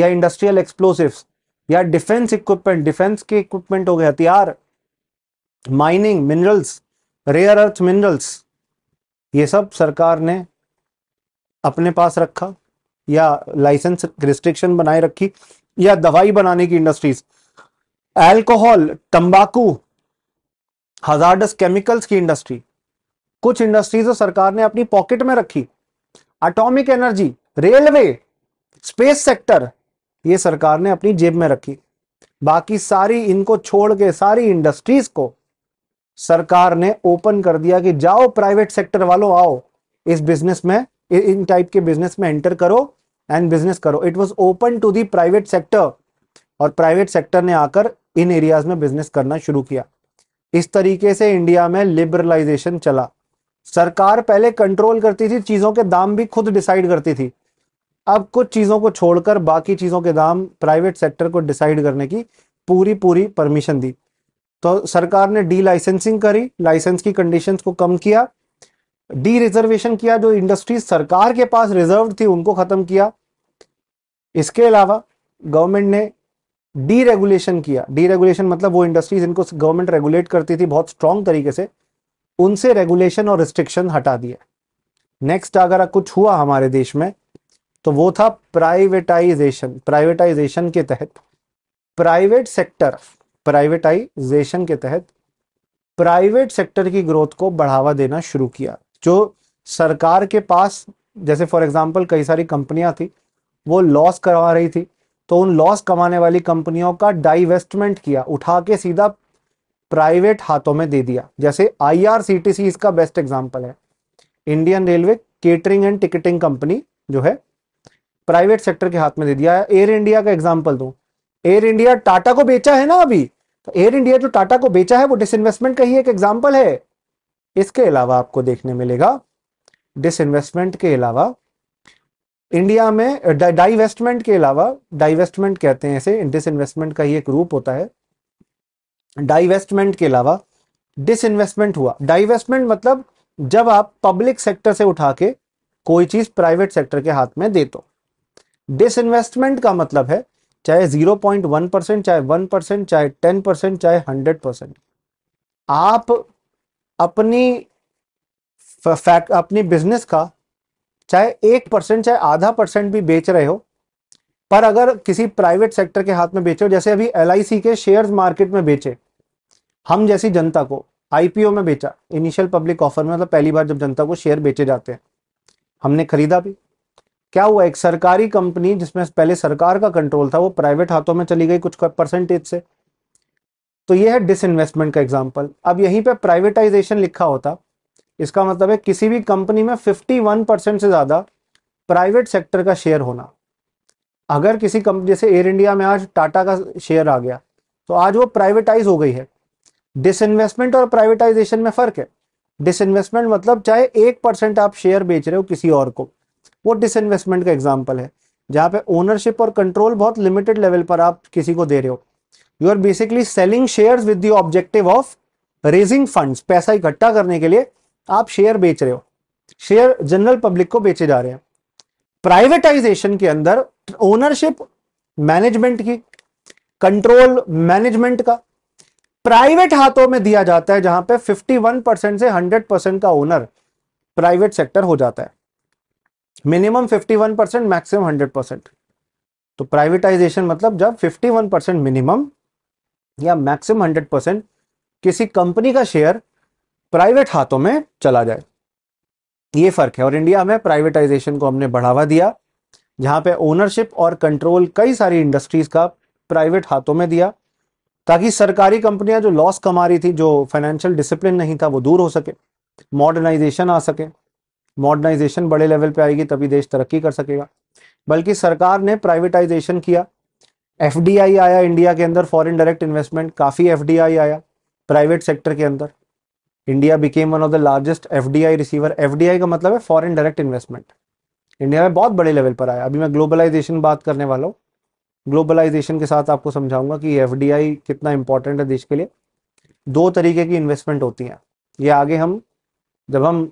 या इंडस्ट्रियल एक्सप्लोसिव्स या डिफेंस इक्विपमेंट डिफेंस के इक्विपमेंट हो गए हथियार mining minerals rare earth minerals ये सब सरकार ने अपने पास रखा या लाइसेंस रिस्ट्रिक्शन बनाए रखी या दवाई बनाने की इंडस्ट्रीज अल्कोहल तंबाकू हजार्डस केमिकल्स की इंडस्ट्री कुछ इंडस्ट्रीज तो सरकार ने अपनी पॉकेट में रखी atomic energy railway space sector ये सरकार ने अपनी जेब में रखी बाकी सारी इनको छोड़ के सारी इंडस्ट्रीज को सरकार ने ओपन कर दिया कि जाओ प्राइवेट सेक्टर वालों आओ इस बिजनेस में इन टाइप के बिजनेस में एंटर करो एंड बिजनेस करो it was open to the private sector और प्राइवेट सेक्टर ने आकर इन एरियाज में बिजनेस करना शुरू किया इस तरीके से इंडिया में लिबरलाइजेशन चला सरकार पहले कंट्रोल करती थी चीजों के दाम भी खुद डिसाइड करती थी अब कुछ चीज़ों को छोड़कर बाकी चीज़ों के दाम प्राइवेट सेक्टर को डिसाइड करने की पूरी पूरी परमिशन दी तो सरकार ने डी लाइसेंसिंग करी लाइसेंस की कंडीशन को कम किया डी रिजर्वेशन किया जो इंडस्ट्रीज सरकार के पास रिजर्व थी उनको ख़त्म किया इसके अलावा गवर्नमेंट ने डी रेगुलेशन किया डी रेगुलेशन मतलब वो इंडस्ट्रीज इनको गवर्नमेंट रेगुलेट करती थी बहुत स्ट्रांग तरीके से उनसे रेगुलेशन और रिस्ट्रिक्शन हटा दिया नेक्स्ट अगर कुछ हुआ हमारे देश में तो वो था प्राइवेटाइजेशन प्राइवेटाइजेशन के तहत प्राइवेट सेक्टर प्राइवेटाइजेशन के तहत प्राइवेट सेक्टर की ग्रोथ को बढ़ावा देना शुरू किया जो सरकार के पास जैसे फॉर एग्जांपल कई सारी कंपनियां थी वो लॉस करवा रही थी तो उन लॉस कमाने वाली कंपनियों का डाइवेस्टमेंट किया उठा के सीधा प्राइवेट हाथों में दे दिया जैसे आईआरसीटीसी इसका बेस्ट एग्जांपल है Indian railway catering and ticketing company जो है प्राइवेट सेक्टर के हाथ में दे दिया है एयर इंडिया का एग्जाम्पल दू एयर इंडिया टाटा को बेचा है ना अभी तो एयर इंडिया जो टाटा को बेचा है वो डिसइन्वेस्टमेंट का ही एक एग्जाम्पल है इसके अलावा आपको देखने मिलेगा डिसइन्वेस्टमेंट के अलावा इंडिया में डाइवेस्टमेंट के अलावा डाइवेस्टमेंट कहते हैं इसे डिसइन्वेस्टमेंट का ही एक रूप होता है डाइवेस्टमेंट के अलावा डिसइन्वेस्टमेंट हुआ डाइवेस्टमेंट मतलब जब आप पब्लिक सेक्टर से उठा के कोई चीज प्राइवेट सेक्टर के हाथ में दे दो डिसइन्वेस्टमेंट का मतलब है चाहे जीरो पॉइंट वन परसेंट चाहे वन परसेंट चाहे टेन परसेंट चाहे हंड्रेड परसेंट आप अपनी फैक्ट अपनी बिजनेस का चाहे एक परसेंट चाहे आधा परसेंट भी बेच रहे हो पर अगर किसी प्राइवेट सेक्टर के हाथ में बेचो जैसे अभी एल के शेयर्स मार्केट में बेचे हम जैसी जनता को आईपीओ में बेचा इनिशियल पब्लिक ऑफर में मतलब पहली बार जब जनता को शेयर बेचे जाते हैं हमने खरीदा भी क्या हुआ एक सरकारी कंपनी जिसमें पहले सरकार का कंट्रोल था वो प्राइवेट हाथों में चली गई कुछ परसेंटेज से तो ये है डिसइन्वेस्टमेंट का एग्जाम्पल अब यहीं पे प्राइवेटाइजेशन लिखा होता इसका मतलब है किसी भी कंपनी में 51 परसेंट से ज़्यादा प्राइवेट सेक्टर का शेयर होना अगर किसी कंपनी जैसे एयर इंडिया में आज टाटा का शेयर आ गया तो आज वो प्राइवेटाइज हो गई है डिसइन्वेस्टमेंट और प्राइवेटाइजेशन में फ़र्क है डिसइन्वेस्टमेंट मतलब चाहे एक परसेंट आप शेयर बेच रहे हो किसी और को वो डिसइन्वेस्टमेंट का एग्जाम्पल है जहां पे ओनरशिप और कंट्रोल बहुत लिमिटेड लेवल पर आप किसी को दे रहे हो you are basically selling share with objective of raising funds पैसा इकट्ठा करने के लिए आप शेयर बेच रहे हो शेयर जनरल पब्लिक को बेचे जा रहे हैं प्राइवेटाइजेशन के अंदर ओनरशिप मैनेजमेंट की कंट्रोल मैनेजमेंट का प्राइवेट हाथों में दिया जाता है जहां पे 51 परसेंट से 100 परसेंट का ओनर प्राइवेट सेक्टर हो जाता है मिनिमम 51 परसेंट मैक्सिमम 100 परसेंट तो प्राइवेटाइजेशन मतलब जब 51 परसेंट मिनिमम या मैक्सिमम 100 परसेंट किसी कंपनी का शेयर प्राइवेट हाथों में चला जाए ये फर्क है और इंडिया में प्राइवेटाइजेशन को हमने बढ़ावा दिया जहां पे ओनरशिप और कंट्रोल कई सारी इंडस्ट्रीज का प्राइवेट हाथों में दिया ताकि सरकारी कंपनियां जो लॉस कमा रही थी जो फाइनेंशियल डिसिप्लिन नहीं था वो दूर हो सके मॉडर्नाइजेशन आ सके मॉडर्नाइजेशन बड़े लेवल पे आएगी तभी देश तरक्की कर सकेगा बल्कि सरकार ने प्राइवेटाइजेशन किया एफडीआई आया इंडिया के अंदर फॉरेन डायरेक्ट इन्वेस्टमेंट काफ़ी एफ आया प्राइवेट सेक्टर के अंदर India became one of the largest F receiver F का मतलब है फॉरेन डायरेक्ट इन्वेस्टमेंट इंडिया में बहुत बड़े लेवल पर आया अभी मैं ग्लोबलाइजेशन बात करने वाला हूँ ग्लोबलाइजेशन के साथ आपको समझाऊंगा कि एफ कितना इंपॉर्टेंट है देश के लिए दो तरीके की इन्वेस्टमेंट होती हैं ये आगे हम जब हम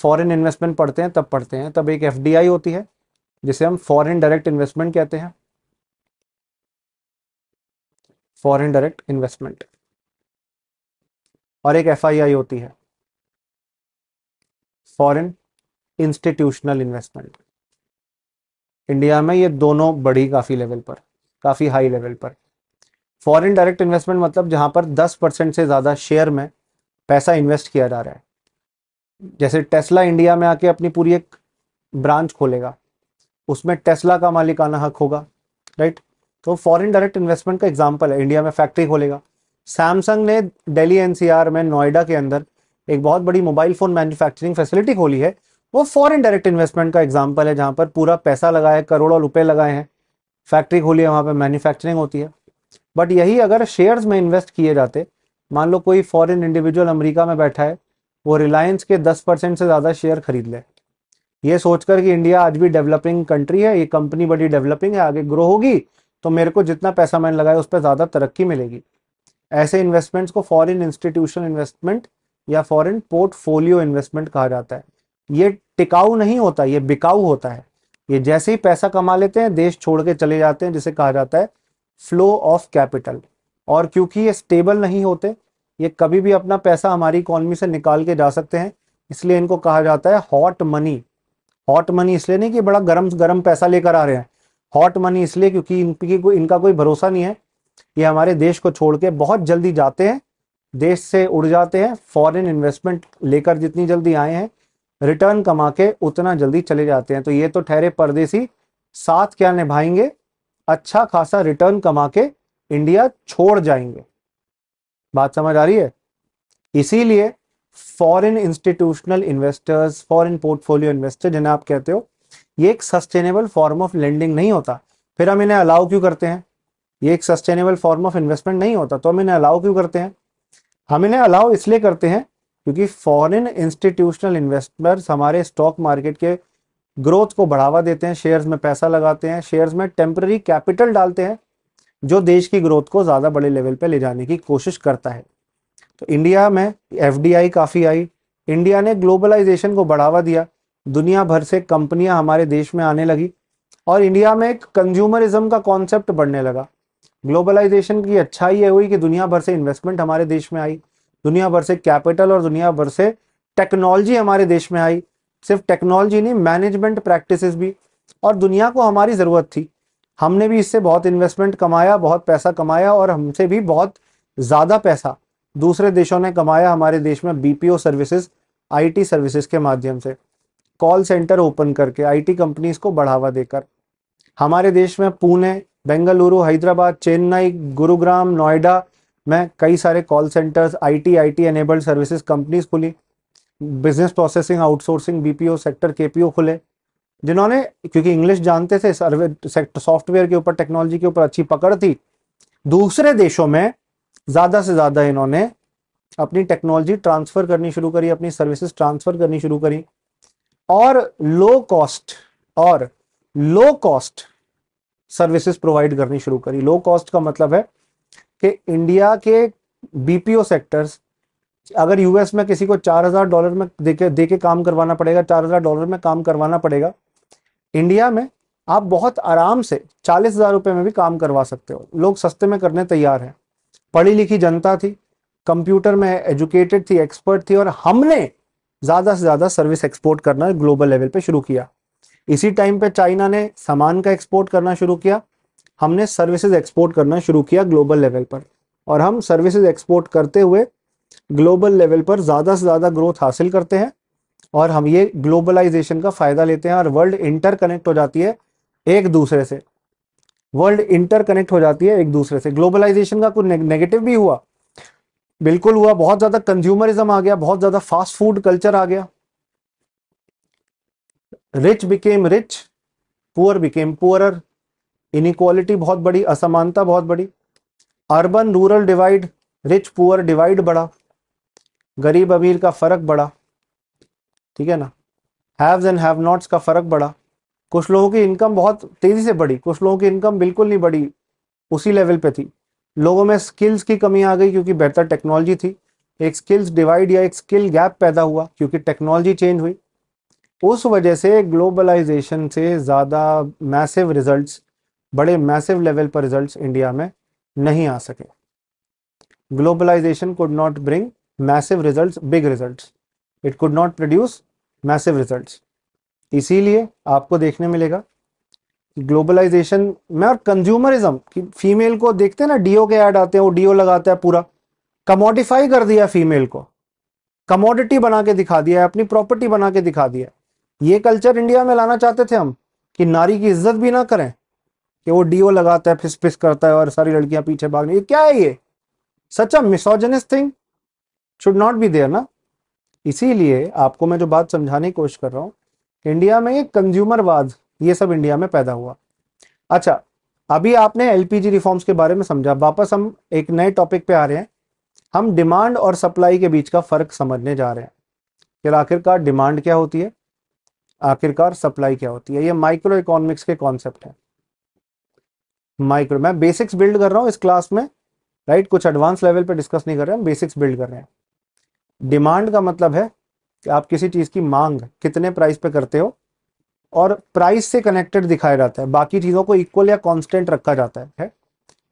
फॉरेन इन्वेस्टमेंट पढ़ते हैं तब पढ़ते हैं तब एक एफ होती है जिसे हम फॉरेन डायरेक्ट इन्वेस्टमेंट कहते हैं फॉरेन डायरेक्ट इन्वेस्टमेंट और एक एफ होती है फॉरेन इंस्टीट्यूशनल इन्वेस्टमेंट इंडिया में ये दोनों बड़ी काफ़ी लेवल पर काफ़ी हाई लेवल पर फॉरेन डायरेक्ट इन्वेस्टमेंट मतलब जहां पर 10 परसेंट से ज़्यादा शेयर में पैसा इन्वेस्ट किया जा रहा है जैसे टेस्ला इंडिया में आके अपनी पूरी एक ब्रांच खोलेगा उसमें टेस्ला का मालिकाना हक होगा राइट तो फॉरेन डायरेक्ट इन्वेस्टमेंट का एग्जाम्पल है इंडिया में फैक्ट्री खोलेगा सैमसंग ने दिल्ली एनसीआर में नोएडा के अंदर एक बहुत बड़ी मोबाइल फोन मैन्युफैक्चरिंग फैसिलिटी खोली है वो फॉरेन डायरेक्ट इन्वेस्टमेंट का एग्जाम्पल है जहाँ पर पूरा पैसा लगाया है करोड़ों रुपए लगाए हैं फैक्ट्री खोली है वहाँ पर मैन्युफैक्चरिंग होती है बट यही अगर शेयर्स में इन्वेस्ट किए जाते मान लो कोई फॉरेन इंडिविजुअल अमेरिका में बैठा है वो रिलायंस के 10 परसेंट से ज़्यादा शेयर खरीद ले ये सोचकर कि इंडिया आज भी डेवलपिंग कंट्री है ये कंपनी बड़ी डेवलपिंग है आगे ग्रो होगी तो मेरे को जितना पैसा मैंने लगाया उस पर ज़्यादा तरक्की मिलेगी ऐसे इन्वेस्टमेंट्स को फॉरेन इंस्टीट्यूशनल इन्वेस्टमेंट या फॉरेन पोर्टफोलियो इन्वेस्टमेंट कहा जाता है ये टिकाऊ नहीं होता ये बिकाऊ होता है ये जैसे ही पैसा कमा लेते हैं देश छोड़ के चले जाते हैं जिसे कहा जाता है फ्लो ऑफ कैपिटल और क्योंकि ये स्टेबल नहीं होते ये कभी भी अपना पैसा हमारी इकोनॉमी से निकाल के जा सकते हैं इसलिए इनको कहा जाता है हॉट मनी हॉट मनी इसलिए नहीं कि बड़ा गर्म गर्म पैसा लेकर आ रहे हैं हॉट मनी इसलिए क्योंकि इनकी कोई इनका कोई भरोसा नहीं है ये हमारे देश को छोड़ के बहुत जल्दी जाते हैं देश से उड़ जाते हैं फॉरेन इन्वेस्टमेंट लेकर जितनी जल्दी आए हैं रिटर्न कमा के उतना जल्दी चले जाते हैं तो ये तो ठहरे परदेसी साथ क्या निभाएंगे अच्छा खासा रिटर्न कमा के इंडिया छोड़ जाएंगे बात समझ आ रही है इसीलिए foreign institutional investors foreign portfolio investor जिन्हें आप कहते हो ये एक सस्टेनेबल फॉर्म ऑफ लेंडिंग नहीं होता फिर हम इन्हें अलाउ क्यों करते हैं ये एक सस्टेनेबल फॉर्म ऑफ इन्वेस्टमेंट नहीं होता तो हम इन्हें अलाउ क्यों करते हैं हम इन्हें अलाउ इसलिए करते हैं क्योंकि फॉरेन इंस्टीट्यूशनल इन्वेस्टर्स हमारे स्टॉक मार्केट के ग्रोथ को बढ़ावा देते हैं शेयर्स में पैसा लगाते हैं शेयर्स में टेम्पररी कैपिटल डालते हैं जो देश की ग्रोथ को ज़्यादा बड़े लेवल पे ले जाने की कोशिश करता है तो इंडिया में एफ काफ़ी आई इंडिया ने ग्लोबलाइजेशन को बढ़ावा दिया दुनिया भर से कंपनियां हमारे देश में आने लगी और इंडिया में एक कंज्यूमरिज्म का कॉन्सेप्ट बढ़ने लगा ग्लोबलाइजेशन की अच्छाई ये हुई कि दुनिया भर से इन्वेस्टमेंट हमारे देश में आई दुनिया भर से कैपिटल और दुनिया भर से टेक्नोलॉजी हमारे देश में आई सिर्फ टेक्नोलॉजी नहीं मैनेजमेंट प्रैक्टिसेस भी और दुनिया को हमारी ज़रूरत थी हमने भी इससे बहुत इन्वेस्टमेंट कमाया बहुत पैसा कमाया और हमसे भी बहुत ज़्यादा पैसा दूसरे देशों ने कमाया हमारे देश में बीपीओ सर्विसेज आईटी सर्विसेज के माध्यम से कॉल सेंटर ओपन करके आईटी कंपनीज को बढ़ावा देकर हमारे देश में पुणे बेंगलुरु हैदराबाद चेन्नई गुरुग्राम नोएडा में कई सारे call centres IT IT enabled services companies खुली business processing outsourcing BPO sector KPO खुले जिन्होंने क्योंकि इंग्लिश जानते थे सर्वे सेक्टर सॉफ्टवेयर के ऊपर टेक्नोलॉजी के ऊपर अच्छी पकड़ थी दूसरे देशों में ज़्यादा से ज़्यादा इन्होंने अपनी टेक्नोलॉजी ट्रांसफ़र करनी शुरू करी अपनी सर्विसेज ट्रांसफ़र करनी शुरू करी और लो कॉस्ट और लो कॉस्ट सर्विसेज प्रोवाइड करनी शुरू करी लो कॉस्ट का मतलब है कि इंडिया के बीपीओ सेक्टर्स अगर यूएस में किसी को चार हजार डॉलर में देके देके काम करवाना पड़ेगा चार हजार डॉलर में काम करवाना पड़ेगा इंडिया में आप बहुत आराम से चालीस हजार रुपये में भी काम करवा सकते हो लोग सस्ते में करने तैयार हैं पढ़ी लिखी जनता थी कंप्यूटर में एजुकेटेड थी एक्सपर्ट थी और हमने ज़्यादा से ज़्यादा सर्विस एक्सपोर्ट करना ग्लोबल लेवल पे शुरू किया इसी टाइम पे चाइना ने सामान का एक्सपोर्ट करना शुरू किया हमने सर्विसेज एक्सपोर्ट करना शुरू किया ग्लोबल लेवल पर और हम सर्विसेज एक्सपोर्ट करते हुए ग्लोबल लेवल पर ज़्यादा से ज़्यादा ग्रोथ हासिल करते हैं और हम ये ग्लोबलाइजेशन का फायदा लेते हैं और वर्ल्ड इंटरकनेक्ट हो जाती है एक दूसरे से वर्ल्ड इंटरकनेक्ट हो जाती है एक दूसरे से ग्लोबलाइजेशन का कुछ नेगेटिव भी हुआ बिल्कुल हुआ बहुत ज्यादा कंज्यूमरिज्म आ गया बहुत ज्यादा फास्ट फूड कल्चर आ गया rich became rich poor became poor inequality बहुत बड़ी असमानता बहुत बड़ी urban rural divide rich poor divide बढ़ा गरीब अमीर का फर्क बढ़ा ठीक है ना हैव्स एंड हैव नॉट्स का फर्क बढ़ा कुछ लोगों की इनकम बहुत तेजी से बढ़ी कुछ लोगों की इनकम बिल्कुल नहीं बढ़ी उसी लेवल पे थी लोगों में स्किल्स की कमी आ गई क्योंकि बेहतर टेक्नोलॉजी थी एक स्किल्स डिवाइड या एक स्किल गैप पैदा हुआ क्योंकि टेक्नोलॉजी चेंज हुई उस वजह से ग्लोबलाइजेशन से ज़्यादा मैसिव रिजल्ट्स बड़े मैसिव लेवल पर रिजल्ट्स इंडिया में नहीं आ सके globalisation could not bring massive results big results it could not produce massive results इसीलिए आपको देखने मिलेगा ग्लोबलाइजेशन में और कंज्यूमरिज्म फीमेल को देखते हैं ना डीओ के ऐड आते हैं वो डीओ लगाता है पूरा कमोडिफाई कर दिया फीमेल को कमोडिटी बना के दिखा दिया है अपनी प्रॉपर्टी बना के दिखा दिया ये कल्चर इंडिया में लाना चाहते थे हम कि नारी की इज्जत भी ना करें कि वो डीओ लगाता है फिस फिस करता है और सारी लड़कियां पीछे भाग रही क्या है ये सच a misogynist thing should not be there ना इसीलिए आपको मैं जो बात समझाने की कोशिश कर रहा हूँ इंडिया में कंज्यूमरवाद ये सब इंडिया में पैदा हुआ अच्छा अभी आपने एलपीजी रिफॉर्म्स के बारे में समझा वापस हम एक नए टॉपिक पे आ रहे हैं हम डिमांड और सप्लाई के बीच का फर्क समझने जा रहे हैं कि आखिरकार डिमांड क्या होती है आखिरकार सप्लाई क्या होती है ये माइक्रो इकोनॉमिक्स के कॉन्सेप्ट है माइक्रो मैं बेसिक्स बिल्ड कर रहा हूँ इस क्लास में राइट कुछ एडवांस लेवल पे डिस्कस नहीं कर रहे हैं बेसिक्स बिल्ड कर रहे हैं डिमांड का मतलब है कि आप किसी चीज़ की मांग कितने प्राइस पे करते हो और प्राइस से कनेक्टेड दिखाया जाता है बाकी चीज़ों को इक्वल या कांस्टेंट रखा जाता है, है?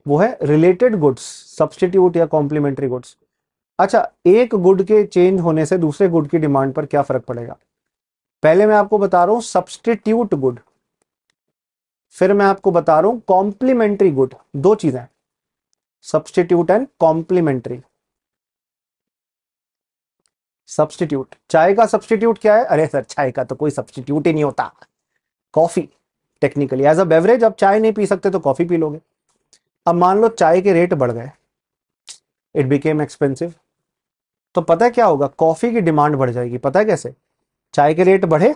वो है रिलेटेड गुड्स सब्सटीट्यूट या कॉम्प्लीमेंट्री गुड्स अच्छा एक गुड के चेंज होने से दूसरे गुड की डिमांड पर क्या फर्क पड़ेगा पहले मैं आपको बता रहा हूं सब्सटीट्यूट गुड फिर मैं आपको बता रहा हूं कॉम्प्लीमेंट्री गुड दो चीजें सब्सटीट्यूट एंड कॉम्प्लीमेंट्री सब्सटीट्यूट चाय का सब्सटीट्यूट क्या है अरे सर चाय का तो कोई सब्सटीट्यूट ही नहीं होता coffee technically as a beverage आप चाय नहीं पी सकते तो कॉफी पी लोगे अब मान लो चाय के रेट बढ़ गए इट बिकेम एक्सपेंसिव तो पता है क्या होगा कॉफी की डिमांड बढ़ जाएगी पता है कैसे चाय के रेट बढ़े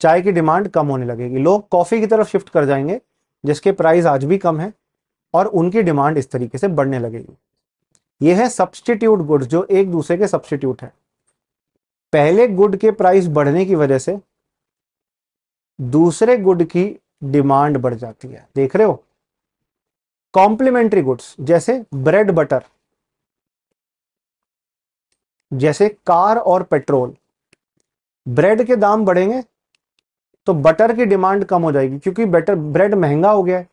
चाय की डिमांड कम होने लगेगी लोग कॉफी की तरफ शिफ्ट कर जाएंगे जिसके प्राइस आज भी कम है और उनकी डिमांड इस तरीके से बढ़ने लगेगी ये है सब्सटीट्यूट गुड्स जो एक दूसरे के सब्सटीट्यूट है पहले गुड के प्राइस बढ़ने की वजह से दूसरे गुड की डिमांड बढ़ जाती है देख रहे हो कॉम्प्लीमेंट्री गुड्स जैसे ब्रेड बटर जैसे कार और पेट्रोल ब्रेड के दाम बढ़ेंगे तो बटर की डिमांड कम हो जाएगी क्योंकि बटर ब्रेड महंगा हो गया है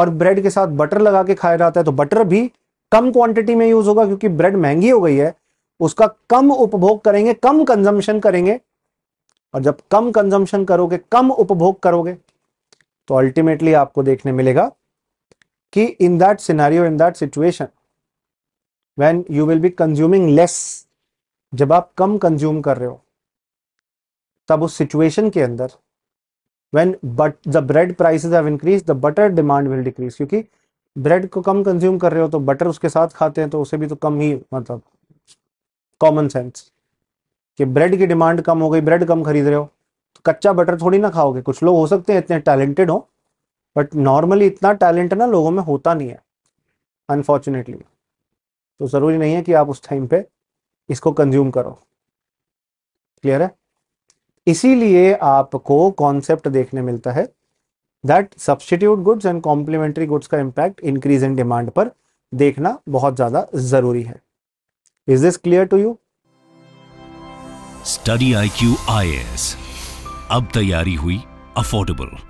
और ब्रेड के साथ बटर लगा के खाया जाता है तो बटर भी कम क्वांटिटी में यूज होगा क्योंकि ब्रेड महंगी हो गई है उसका कम उपभोग करेंगे कम कंजम्पशन करेंगे और जब कम कंजम्पशन करोगे कम उपभोग करोगे तो अल्टीमेटली आपको देखने मिलेगा कि in that scenario in that situation when you will be consuming less जब आप कम कंज्यूम कर रहे हो तब उस सिचुएशन के अंदर when but the bread prices have increase the butter demand will decrease क्योंकि ब्रेड को कम कंज्यूम कर रहे हो तो बटर उसके साथ खाते हैं तो उसे भी तो कम ही मतलब कॉमन सेंस कि ब्रेड की डिमांड कम हो गई ब्रेड कम खरीद रहे हो तो कच्चा बटर थोड़ी ना खाओगे कुछ लोग हो सकते हैं इतने टैलेंटेड हो बट नॉर्मली इतना टैलेंट ना लोगों में होता नहीं है अनफॉर्चुनेटली तो ज़रूरी नहीं है कि आप उस टाइम पे इसको कंज्यूम करो क्लियर है इसीलिए आपको कॉन्सेप्ट देखने मिलता है that substitute goods and complementary goods का इम्पैक्ट इंक्रीज इन डिमांड पर देखना बहुत ज़्यादा ज़रूरी है Is this clear to you? Study IQ IS. अब तैयारी हुई अफोर्डेबल